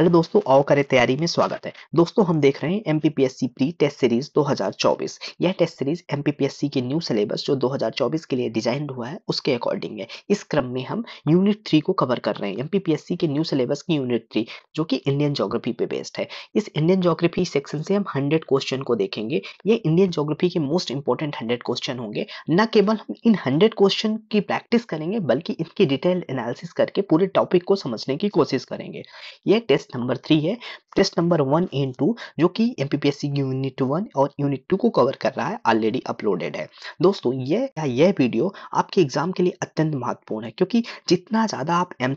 hello दोस्तों आओ करे तैयारी में स्वागत है दोस्तों हम देख रहे हैं एमपीपीएससी प्री टेस्ट सीरीज 2024 यह टेस्ट सीरीज एमपीपीएससी के न्यू सिलेबस जो 2024 के लिए डिजाइन हुआ है उसके अकॉर्डिंग है इस क्रम में हम यूनिट थ्री को कवर कर रहे हैं एमपीपीएससी के न्यू सिलेबस की यूनिट थ्री जो कि इंडियन जोग्राफी पे बेस्ड है इस इंडियन जोग्राफी सेक्शन से हम हंड्रेड क्वेश्चन को देखेंगे ये इंडियन जोग्राफी के मोस्ट इंपॉर्टेंट हंड्रेड क्वेश्चन होंगे न केवल हम इन हंड्रेड क्वेश्चन की प्रैक्टिस करेंगे बल्कि इनकी डिटेल एनालिसिस करके पूरे टॉपिक को समझने की कोशिश करेंगे यह टेस्ट टेस्ट नंबर थ्री है test number one and two जो कि एम यूनिट वन और यूनिट टू को कवर कर रहा है ऑलरेडी अपलोडेड है दोस्तों ये या यह वीडियो आपके एग्जाम के लिए अत्यंत महत्वपूर्ण है क्योंकि जितना ज़्यादा आप एम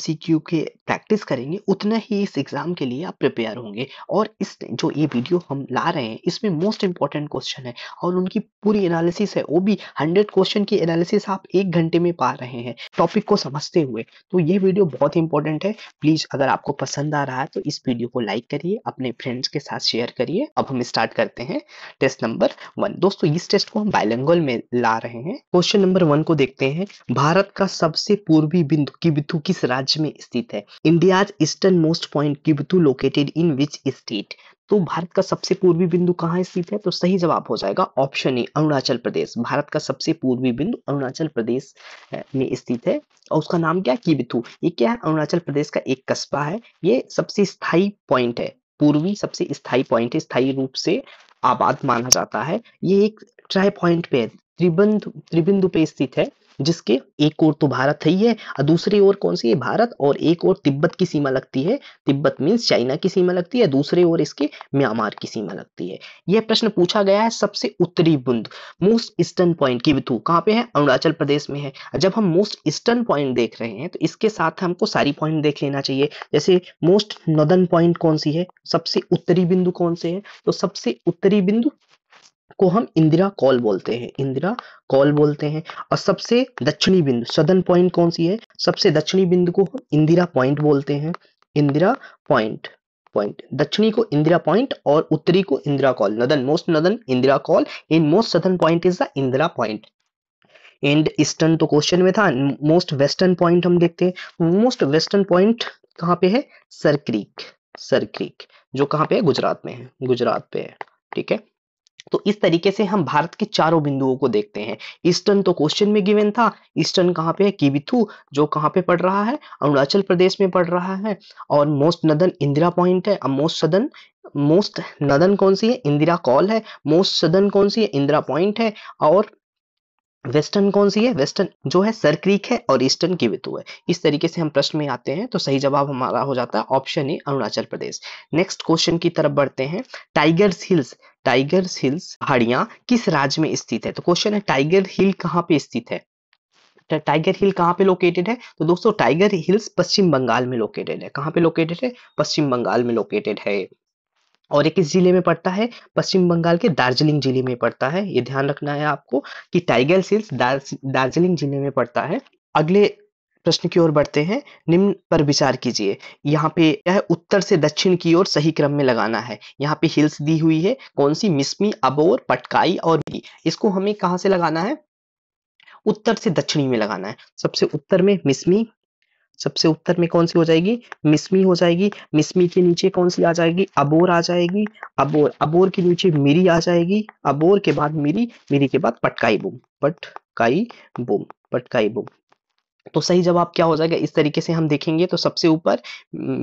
के प्रैक्टिस करेंगे उतना ही इस एग्जाम के लिए आप प्रिपेयर होंगे और इस जो ये वीडियो हम ला रहे हैं इसमें मोस्ट इंपॉर्टेंट क्वेश्चन है और उनकी पूरी एनालिसिस है वो भी हंड्रेड क्वेश्चन की एनालिसिस आप एक घंटे में पा रहे हैं टॉपिक को समझते हुए तो ये वीडियो बहुत इंपॉर्टेंट है प्लीज अगर आपको पसंद आ रहा है तो इस वीडियो को लाइक करिए अपने फ्रेंड्स के साथ शेयर करिए अब हम स्टार्ट करते हैं टेस्ट नंबर वन दोस्तों इस टेस्ट को हम बायलंगल में ला रहे हैं क्वेश्चन नंबर वन को देखते हैं भारत का सबसे पूर्वी बिंदु किबिथु किस राज्य में स्थित है India eastern most point Kibithu located in which state तो भारत का सबसे पूर्वी बिंदु कहाँ स्थित है तो सही जवाब हो जाएगा ऑप्शन ए अरुणाचल प्रदेश भारत का सबसे पूर्वी बिंदु अरुणाचल प्रदेश में स्थित है और उसका नाम क्या है कीबिथू ये क्या है अरुणाचल प्रदेश का एक कस्बा है ये सबसे स्थायी पॉइंट है पूर्वी सबसे स्थायी पॉइंट है स्थायी रूप से आबाद माना जाता है ये एक ट्राई पॉइंट पे है त्रिबंध त्रिबिंदु पे स्थित है जिसके एक और तो भारत है ही है और दूसरी ओर कौन सी है भारत और एक और तिब्बत की सीमा लगती है तिब्बत मीन्स चाइना की सीमा लगती है दूसरी ओर इसके म्यांमार की सीमा लगती है यह प्रश्न पूछा गया है सबसे उत्तरी बुंद मोस्ट ईस्टर्न पॉइंट की बिथू कहाँ पे है अरुणाचल प्रदेश में है जब हम मोस्ट ईस्टर्न पॉइंट देख रहे हैं तो इसके साथ हमको सारी पॉइंट देख लेना चाहिए जैसे मोस्ट नदर्न पॉइंट कौन सी है सबसे उत्तरी बिंदु कौन से है तो सबसे उत्तरी बिंदु को हम इंदिरा कॉल बोलते हैं इंदिरा कॉल बोलते हैं और सबसे दक्षिणी बिंदु सदन पॉइंट कौन सी है सबसे दक्षिणी बिंदु को हम इंदिरा पॉइंट बोलते हैं इंदिरा पॉइंट पॉइंट दक्षिणी को इंदिरा पॉइंट और उत्तरी को Indira col northern most northern Indira col in most southern point is the Indira point and eastern तो क्वेश्चन में था मोस्ट वेस्टर्न पॉइंट हम देखते हैं मोस्ट वेस्टर्न पॉइंट कहाँ पे है सरक्रीक सरक्रीक जो कहाँ पे है गुजरात में है गुजरात पे है ठीक है तो इस तरीके से हम भारत के चारों बिंदुओं को देखते हैं ईस्टर्न तो क्वेश्चन में गिवन था ईस्टर्न कहाँ पे है किबिथु जो कहाँ पे पड़ रहा है अरुणाचल प्रदेश में पड़ रहा है और मोस्ट नदन इंदिरा पॉइंट है मोस्ट सदन मोस्ट नदन कौन सी है इंदिरा कॉल है मोस्ट सदन कौन सी है इंदिरा पॉइंट है और वेस्टर्न कौन सी है वेस्टर्न जो है सर क्रीक है और ईस्टर्न किवितु है इस तरीके से हम प्रश्न में आते हैं तो सही जवाब हमारा हो जाता है option A Arunachal Pradesh next question की तरफ बढ़ते हैं टाइगर्स हिल्स टाइगर्स हिल्स पहाड़ियां किस राज्य में स्थित है तो क्वेश्चन है टाइगर हिल कहाँ पे स्थित है टाइगर हिल कहाँ पे लोकेटेड है तो दोस्तों टाइगर हिल्स पश्चिम बंगाल में लोकेटेड है कहाँ पे लोकेटेड है पश्चिम बंगाल में लोकेटेड है और एक किस जिले में पड़ता है पश्चिम बंगाल के दार्जिलिंग जिले में पड़ता है ये ध्यान रखना है आपको कि टाइगर सिल्स दार्जिलिंग जिले में पड़ता है अगले प्रश्न की ओर बढ़ते हैं निम्न पर विचार कीजिए यहाँ पे यह उत्तर से दक्षिण की ओर सही क्रम में लगाना है यहाँ पे हिल्स दी हुई है कौन सी मिसमी अबोर पटकाई और भी इसको हमें कहाँ से लगाना है उत्तर से दक्षिणी में लगाना है सबसे उत्तर में मिसमी सबसे उत्तर में कौन सी हो जाएगी मिसमी हो जाएगी मिसमी के नीचे कौन सी आ जाएगी अबोर आ जाएगी अबोर अबोर के नीचे मिरी आ जाएगी अबोर के बाद मिरी मिरी के बाद पटकाई बुम पटकाई बुम पटकाई बुम तो सही जवाब क्या हो जाएगा इस तरीके से हम देखेंगे तो सबसे ऊपर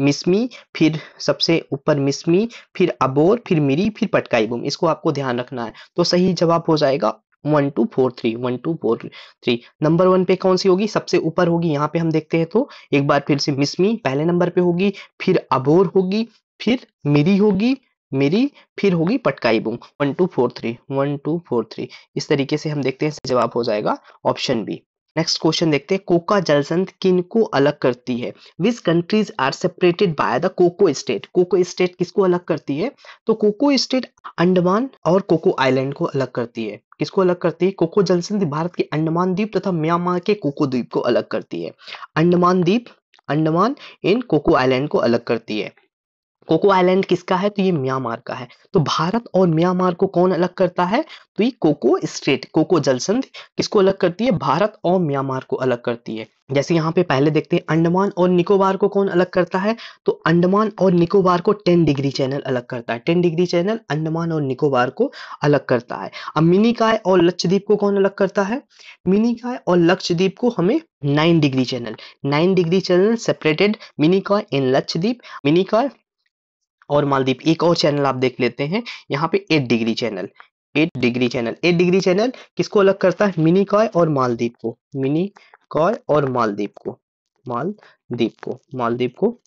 मिसमी फिर सबसे ऊपर मिसमी फिर अबोर फिर मिरी फिर पटकाई बुम इसको आपको ध्यान रखना है तो सही जवाब हो जाएगा one two four three one two four three number one पे कौन सी होगी सबसे ऊपर होगी यहाँ पे हम देखते हैं तो एक बार फिर से मिसमी पहले नंबर पे होगी फिर अबोर होगी फिर मिरी होगी मेरी फिर होगी Patkai Bum one two four three one two four three इस तरीके से हम देखते हैं जवाब हो जाएगा ऑप्शन बी नेक्स्ट क्वेश्चन देखते हैं कोका जलसंध किनको अलग करती है which countries are separated by the Coco state Coco state किसको अलग करती है तो कोको स्टेट अंडमान और कोको आइलैंड को अलग करती है किसको अलग करती है कोको जलसंध भारत के अंडमान द्वीप तथा म्यांमार के कोको द्वीप को अलग करती है अंडमान द्वीप अंडमान इन कोको आइलैंड को अलग करती है कोको आइलैंड किसका है तो ये म्यांमार का है तो भारत और म्यांमार को कौन अलग करता है तो ये कोको स्टेट कोको जलसंध किसको अलग करती है भारत और म्यांमार को अलग करती है जैसे यहाँ पे पहले देखते हैं अंडमान और निकोबार को कौन अलग करता है तो अंडमान और निकोबार को 10 डिग्री चैनल अलग करता है 10 डिग्री चैनल अंडमान और निकोबार को अलग करता है अब मिनीकाय और लक्षद्वीप को कौन अलग करता है मिनीकाय और लक्षद्वीप को हमें 9 degree channel 9 degree channel separated Minicoy in Lakshadweep Minicoy और मालदीप एक और चैनल आप देख लेते हैं यहाँ पे eight degree channel eight degree channel eight degree channel किसको अलग करता है मिनी कॉय और मालदीप को मिनी कॉय और मालदीप को मालदीप को मालदीप को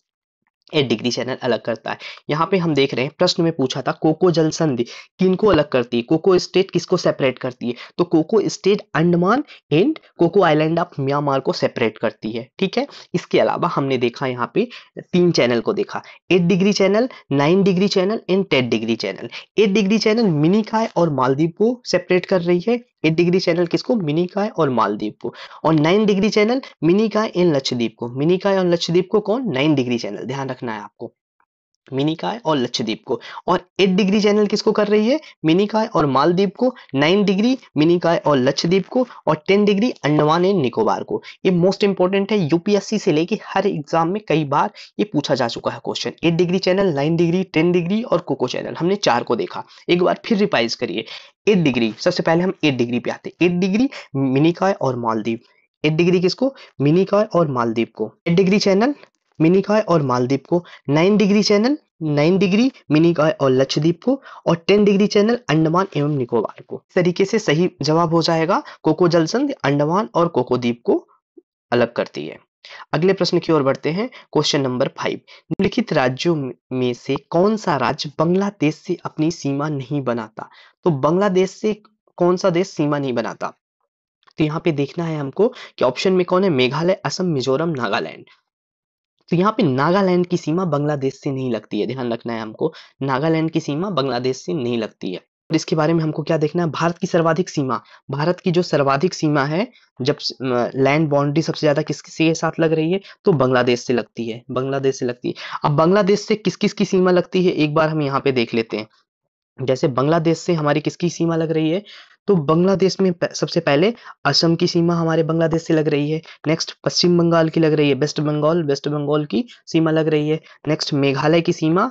एट डिग्री चैनल अलग करता है यहाँ पे हम देख रहे हैं प्रश्न में पूछा था कोको जल संधि किनको अलग करती है कोको स्टेट किसको सेपरेट करती है तो Coco state Andaman and Coco island of Myanmar को सेपरेट करती है ठीक है इसके अलावा हमने देखा यहाँ पे तीन चैनल को देखा eight degree channel nine degree channel and ten degree channel eight degree channel Minicoy और मालदीव को सेपरेट कर रही है एट डिग्री चैनल किसको मिनिकाय और मालदीप को और nine degree channel Minicoy and Lakshadweep को मिनिकाय और लक्षद्वीप को कौन नाइन डिग्री चैनल ध्यान रखना है आपको मिनिकाय और लक्षद्वीप को और 8 डिग्री चैनल किसको कर रही है मिनिकाय और मालदीप को 9 डिग्री मिनिकाय और लक्षद्वीप को और 10 डिग्री अंडमान एंड निकोबार को ये मोस्ट इंपॉर्टेंट है यूपीएससी से लेके हर एग्जाम में कई बार ये पूछा जा चुका है question 8 degree channel 9 degree 10 degree और कोको चैनल हमने चार को देखा एक बार फिर रिवाइज करिए एट डिग्री सबसे पहले हम एट डिग्री पे आते एट डिग्री मिनिकाय और मालदीप एट डिग्री किसको मिनिकाय और मालदीप को एट डिग्री चैनल मिनिकॉय और मालदीप को nine degree channel nine degree Minicoy और लक्षद्वीप को और टेन डिग्री चैनल अंडमान एवं निकोबार को इस तरीके से सही जवाब हो जाएगा कोको जलसंध अंडमान और कोको द्वीप को अलग करती है अगले प्रश्न की ओर बढ़ते हैं क्वेश्चन नंबर फाइव निम्नलिखित राज्यों में से कौन सा राज्य बांग्लादेश से अपनी सीमा नहीं बनाता तो बांग्लादेश से कौन सा देश सीमा नहीं बनाता तो यहाँ पे देखना है हमको कि ऑप्शन में कौन है मेघालय असम मिजोरम नागालैंड तो यहाँ पे नागालैंड की सीमा बांग्लादेश से नहीं लगती है ध्यान रखना है हमको नागालैंड की सीमा बांग्लादेश से नहीं लगती है और इसके बारे में हमको क्या देखना है भारत की सर्वाधिक सीमा भारत की जो सर्वाधिक सीमा है जब लैंड बाउंड्री सबसे ज्यादा किस किसी के साथ लग रही है तो बांग्लादेश से लगती है बांग्लादेश से लगती है अब बांग्लादेश से किस किस की सीमा लगती है एक बार हम यहाँ पे देख लेते हैं जैसे बांग्लादेश से हमारी किसकी सीमा लग रही है तो बांग्लादेश में सबसे पहले असम की सीमा हमारे बांग्लादेश से लग रही है नेक्स्ट पश्चिम बंगाल की लग रही है वेस्ट बंगाल वेस्ट बंगाल की सीमा लग रही है नेक्स्ट मेघालय की सीमा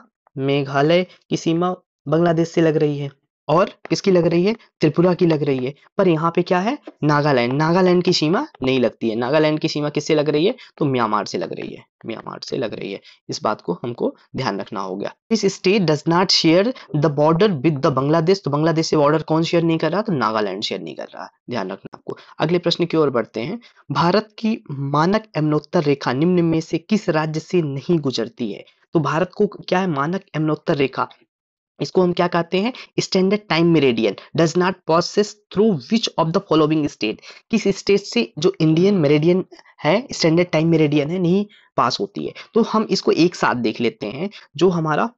मेघालय की सीमा बांग्लादेश से लग रही है और किसकी लग रही है त्रिपुरा की लग रही है पर यहाँ पे क्या है नागालैंड नागालैंड की सीमा नहीं लगती है नागालैंड की सीमा किससे लग रही है तो म्यांमार से लग रही है म्यांमार से लग रही है इस बात को हमको ध्यान रखना होगा इस state does not share the border with the Bangladesh तो बांग्लादेश से बॉर्डर कौन शेयर नहीं कर रहा तो नागालैंड शेयर नहीं कर रहा ध्यान रखना आपको अगले प्रश्न की ओर बढ़ते हैं भारत की मानक एमनोत्तर रेखा निम्न में से किस राज्य से नहीं गुजरती है तो भारत को क्या है मानक एमनोत्तर रेखा इसको हम क्या कहते हैं standard time meridian does not process through which of the following state किस स्टेट से जो इंडियन मेरेडियन है स्टैंडर्ड टाइम मेरेडियन है नहीं पास होती है तो हम इसको एक साथ देख लेते हैं जो हमारा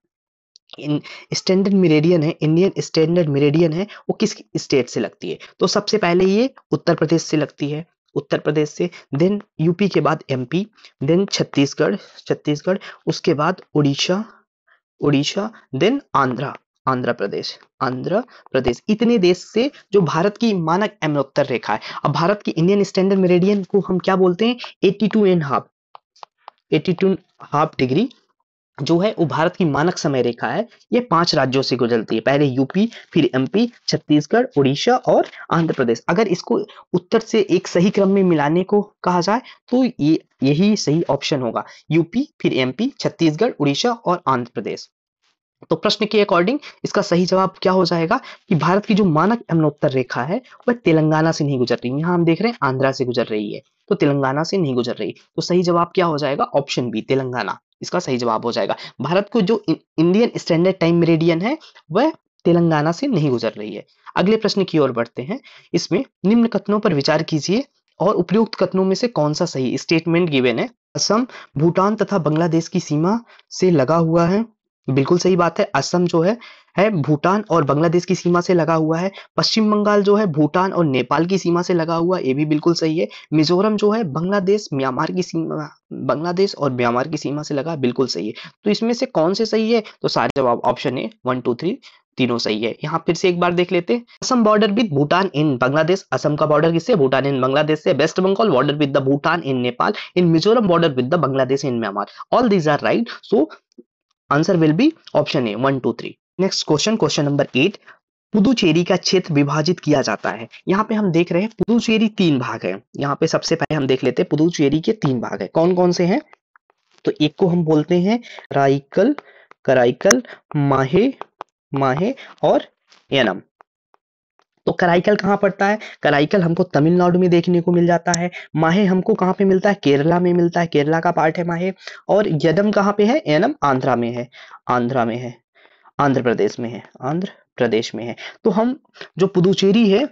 स्टैंडर्ड मेरेडियन है इंडियन स्टैंडर्ड मेरेडियन है वो किस स्टेट से लगती है तो सबसे पहले ये उत्तर प्रदेश से लगती है उत्तर प्रदेश से देन यूपी के बाद एमपी देन छत्तीसगढ़ छत्तीसगढ़ उसके बाद उड़ीसा उड़ीसा देन आंध्रा आंध्र प्रदेश आंध्र प्रदेश इतने देश से जो भारत की मानक एमनोत्तर रेखा है अब भारत की इंडियन स्टैंडर्ड मेरेडियन को हम क्या बोलते हैं eighty two and half eighty two half degree जो है वो भारत की मानक समय रेखा है ये पांच राज्यों से गुजरती है पहले यूपी फिर एमपी छत्तीसगढ़ उड़ीसा और आंध्र प्रदेश अगर इसको उत्तर से एक सही क्रम में मिलाने को कहा जाए तो ये यही सही ऑप्शन होगा यूपी फिर एमपी छत्तीसगढ़ उड़ीसा और आंध्र प्रदेश तो प्रश्न के अकॉर्डिंग इसका सही जवाब क्या हो जाएगा कि भारत की जो मानक अम्नोत्तर रेखा है वह तेलंगाना से नहीं गुजर रही यहां हम देख रहे हैं आंध्रा से गुजर रही है तो तेलंगाना से नहीं गुजर रही तो सही जवाब क्या हो जाएगा ऑप्शन बी तेलंगाना इसका सही जवाब हो जाएगा भारत को जो इंडियन स्टैंडर्ड टाइम मेरेडियन है वह तेलंगाना से नहीं गुजर रही है अगले प्रश्न की ओर बढ़ते हैं इसमें निम्न कथनों पर विचार कीजिए और उपयुक्त कथनों में से कौन सा सही स्टेटमेंट गिवेन है असम भूटान तथा बांग्लादेश की सीमा से लगा हुआ है बिल्कुल सही बात है असम जो है है भूटान और बांग्लादेश की सीमा से लगा हुआ है पश्चिम बंगाल जो है भूटान और नेपाल की सीमा से लगा हुआ ये भी बिल्कुल सही है मिजोरम जो है बांग्लादेश म्यांमार की सीमा बांग्लादेश और म्यांमार की सीमा से लगा बिल्कुल सही है तो इसमें से कौन से सही है तो सारे जवाब ऑप्शन है वन टू थ्री तीनों सही है यहाँ फिर से एक बार देख लेते हैं Assam border with Bhutan and Bangladesh Assam का बॉर्डर किससे भूटान इन बांग्लादेश से west Bengal border with the Bhutan and Nepal and Mizoram border with the Bangladesh and Myanmar all these are right so answer will be option A one two three next question question number eight Puducherry का क्षेत्र विभाजित किया जाता है यहाँ पे हम देख रहे हैं पुदुचेरी तीन भाग है यहाँ पे सबसे पहले हम देख लेते हैं पुदुचेरी के तीन भाग है कौन कौन से हैं तो एक को हम बोलते हैं राइकल कराइकल माहे माहे और एनम तो कराइकल कहाँ पड़ता है कराइकल हमको तमिलनाडु में देखने को मिल जाता है माहे हमको कहाँ पे मिलता है केरला में मिलता है केरला का पार्ट है माहे और यदम कहाँ पे है एनम आंध्रा में है आंध्रा में है आंध्र प्रदेश में है आंध्र प्रदेश में है तो हम जो पुदुचेरी है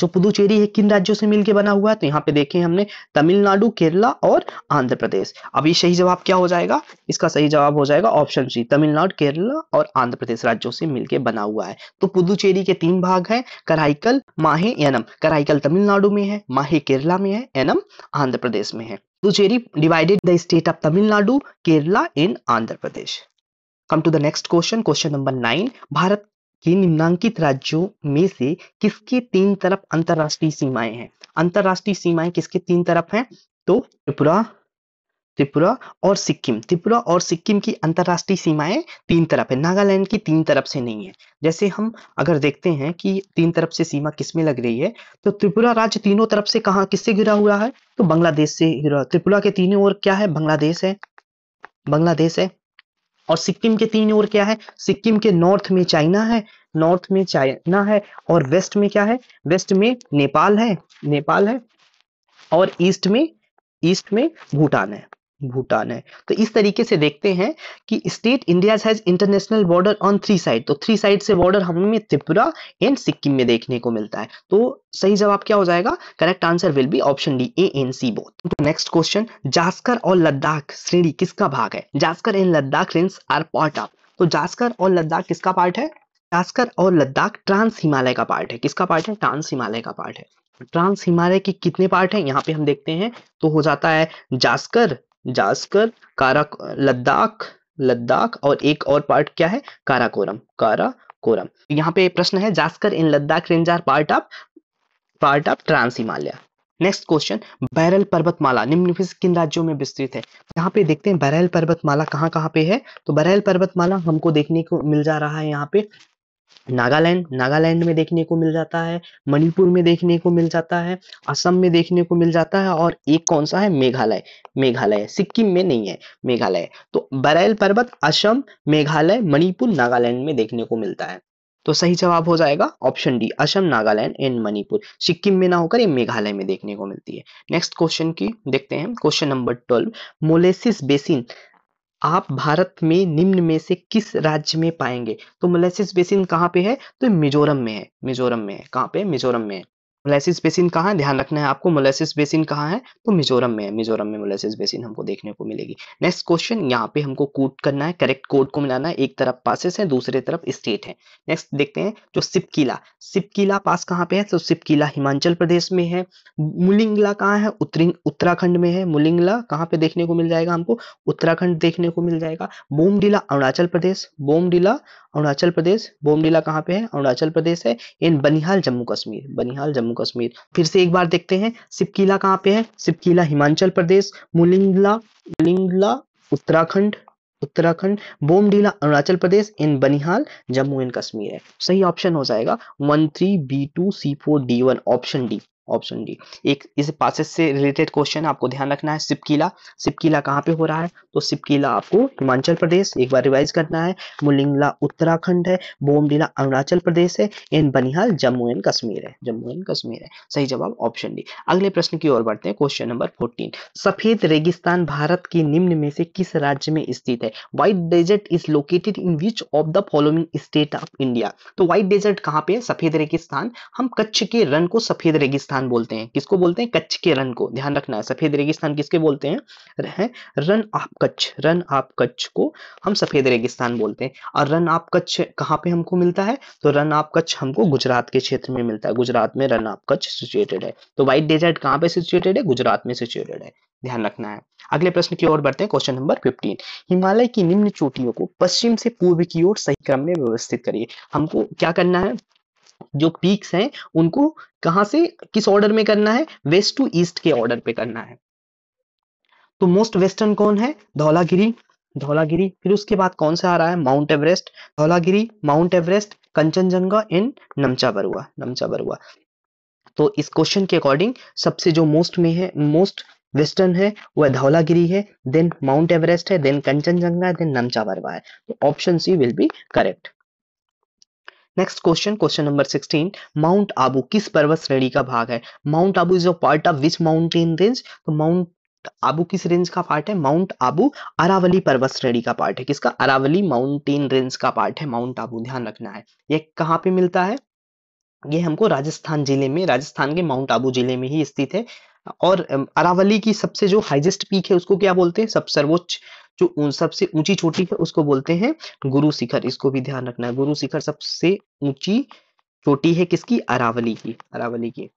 जो पुदुचेरी है किन राज्यों से मिलकर बना हुआ है तो यहाँ पे देखें हमने तमिलनाडु केरला और आंध्र प्रदेश अब ये सही जवाब क्या हो जाएगा इसका सही जवाब हो जाएगा ऑप्शन सी तमिलनाडु केरला और आंध्र प्रदेश राज्यों से मिलकर बना हुआ है तो पुदुचेरी के तीन भाग हैं कराईकल माहे एनम कराईकल तमिलनाडु में है माहे केरला में है एनम आंध्र प्रदेश में है Puducherry divided the state of Tamil Nadu Kerala and Andhra Pradesh come to the next question question number nine Bharat कि निम्नांकित राज्यों में से किसके तीन तरफ अंतरराष्ट्रीय सीमाएं हैं अंतरराष्ट्रीय सीमाएं किसके तीन तरफ हैं तो त्रिपुरा त्रिपुरा और सिक्किम त्रिपुरा और सिक्किम की अंतरराष्ट्रीय सीमाएं तीन तरफ है नागालैंड की तीन तरफ से नहीं है जैसे हम अगर देखते हैं कि तीन तरफ से सीमा किसमें लग रही है तो त्रिपुरा राज्य तीनों तरफ से कहा किससे घिरा हुआ है तो बांग्लादेश से घिरा त्रिपुरा के तीनों ओर क्या है बांग्लादेश है बांग्लादेश है और सिक्किम के तीन और क्या है सिक्किम के नॉर्थ में चाइना है नॉर्थ में चाइना है और वेस्ट में क्या है वेस्ट में नेपाल है नेपाल है और ईस्ट में ईस्ट में भूटान है भूटान है तो इस तरीके से देखते हैं कि state India has international border on three side तो थ्री साइड से बॉर्डर हमें त्रिपुरा एंड सिक्किम में देखने को मिलता है तो सही जवाब क्या हो जाएगा correct answer will be option D A and C both तो नेक्स्ट क्वेश्चन जास्कर और लद्दाख श्रेणी किसका भाग है Zanskar and Ladakh range are part of तो जास्कर और लद्दाख किसका पार्ट है जास्कर और लद्दाख ट्रांस हिमालय का पार्ट है किसका पार्ट है ट्रांस हिमालय का पार्ट है ट्रांस हिमालय के कितने पार्ट हैं यहाँ पे हम देखते हैं तो हो जाता है जास्कर जास्कर कारा लद्दाख लद्दाख और एक और पार्ट क्या है काराकोरम काराकोरम यहाँ पे प्रश्न है Zanskar and Ladakh range are part of part of trans Himalaya next question Barail पर्वतमाला निम्न में किन राज्यों में विस्तृत है यहाँ पे देखते हैं बैरल पर्वतमाला कहाँ कहाँ पे है तो बैरल पर्वतमाला हमको देखने को मिल जा रहा है यहाँ पे नागालैंड नागालैंड में देखने को मिल जाता है मणिपुर में देखने को मिल जाता है असम में देखने को मिल जाता है और एक कौन सा है मेघालय मेघालय सिक्किम में नहीं है मेघालय तो बरेल पर्वत असम मेघालय मणिपुर नागालैंड में देखने को मिलता है तो सही जवाब हो जाएगा option D Assam Nagaland and Manipur Sikkim में ना होकर ये मेघालय में देखने को मिलती है नेक्स्ट क्वेश्चन की देखते हैं question number twelve molasses basin आप भारत में निम्न में से किस राज्य में पाएंगे तो मोलेसिस बेसिन कहाँ पे है तो मिजोरम में है मिजोरम में है कहाँ पे मिजोरम में है मोलेसिस बेसिन कहाँ है ध्यान रखना है आपको मोलेसिस बेसिन कहाँ है तो मिजोरम में है मिजोरम में मोलेसिस बेसिन हमको देखने को मिलेगी नेक्स्ट क्वेश्चन यहाँ पे हमको कोट करना है करेक्ट कोड को मिलाना है एक तरफ पासेस है दूसरे तरफ स्टेट है नेक्स्ट देखते हैं जो सिपकिला सिपकिला पास कहाँ पे है तो सिपकिला हिमाचल प्रदेश में है मुलिंगला कहाँ है उत्तरी उत्तराखंड में है मुलिंगला कहाँ पे देखने को मिल जाएगा हमको उत्तराखंड देखने को मिल जाएगा बोमडिला अरुणाचल प्रदेश बोमडिला अरुणाचल प्रदेश बोमडिला कहाँ पे है अरुणाचल प्रदेश है इन बनिहाल जम्मू कश्मीर बनिहाल जम्मू जम्मू कश्मीर फिर से एक बार देखते हैं सिपकीला कहाँ पे है सिपकीला हिमाचल प्रदेश मुलिंगला मुलिंगला उत्तराखंड उत्तराखंड बोमडीला अरुणाचल प्रदेश इन बनिहाल जम्मू एंड कश्मीर है सही ऑप्शन हो जाएगा one three B two C four D one option D option D एक इस पासेस से रिलेटेड क्वेश्चन आपको ध्यान रखना है सिपकीला सिपकीला कहाँ पे हो रहा है तो सिपकीला आपको हिमाचल प्रदेश एक बार रिवाइज करना है मुलिंगला उत्तराखंड है बोमडीला अरुणाचल प्रदेश है एंड बनिहाल जम्मू एंड कश्मीर है जम्मू एंड कश्मीर है सही जवाब ऑप्शन डी अगले प्रश्न की ओर बढ़ते हैं क्वेश्चन नंबर फोर्टीन सफेद रेगिस्तान भारत के निम्न में से किस राज्य में स्थित है white desert is located in which of the following state of India तो व्हाइट डेजर्ट कहाँ पे है सफेद रेगिस्तान हम कच्छ के रन को सफेद रेगिस्तान रेगिस्तान बोलते हैं किसको बोलते हैं कच्छ के रन को ध्यान रखना है सफेद रेगिस्तान किसके बोलते हैं है रन आप कच्छ रन आप कच्छ को हम सफेद रेगिस्तान बोलते हैं और रन आप कच्छ कहाँ पे हमको मिलता है तो रन आप कच्छ हमको गुजरात के क्षेत्र में मिलता है गुजरात में रन आप कच्छ सिचुएटेड है तो व्हाइट डेजर्ट कहाँ पे सिचुएटेड है गुजरात में सिचुएटेड है ध्यान रखना है अगले प्रश्न की ओर बढ़ते हैं क्वेश्चन नंबर 15 हिमालय की निम्न चोटियों को पश्चिम से पूर्व की ओर सही क्रम में व्यवस्थित करिए हमको क्या करना है जो पीक्स हैं उनको कहाँ से किस ऑर्डर में करना है वेस्ट टू ईस्ट के ऑर्डर पे करना है तो मोस्ट वेस्टर्न कौन है धौलागिरी धौलागिरी फिर उसके बाद कौन सा आ रहा है mount Everest Dhaulagiri mount Everest Kanchenjunga and Namcha Barwa Namcha Barwa तो इस क्वेश्चन के अकॉर्डिंग सबसे जो मोस्ट में है मोस्ट वेस्टर्न है वह धौलागिरी है देन माउंट एवरेस्ट है देन कंचनजंगा है देन नमचा बरुआ है तो option C will be correct next question question number 16 mount Abu किस पर्वत श्रेणी का भाग है mount Abu is a part of which mountain range तो माउंट आबू किस रेंज का पार्ट है माउंट आबू अरावली पर्वत श्रेणी का पार्ट है किसका अरावली माउंटेन रेंज का पार्ट है माउंट आबू ध्यान रखना है ये कहाँ पे मिलता है ये हमको राजस्थान जिले में राजस्थान के माउंट आबू जिले में ही स्थित है और अरावली की सबसे जो हाइजेस्ट पीक है उसको क्या बोलते हैं सब सर्वोच्च जो सबसे ऊंची चोटी है उसको बोलते हैं गुरु शिखर इसको भी ध्यान रखना है गुरु शिखर सबसे ऊंची चोटी है किसकी अरावली की अरावली की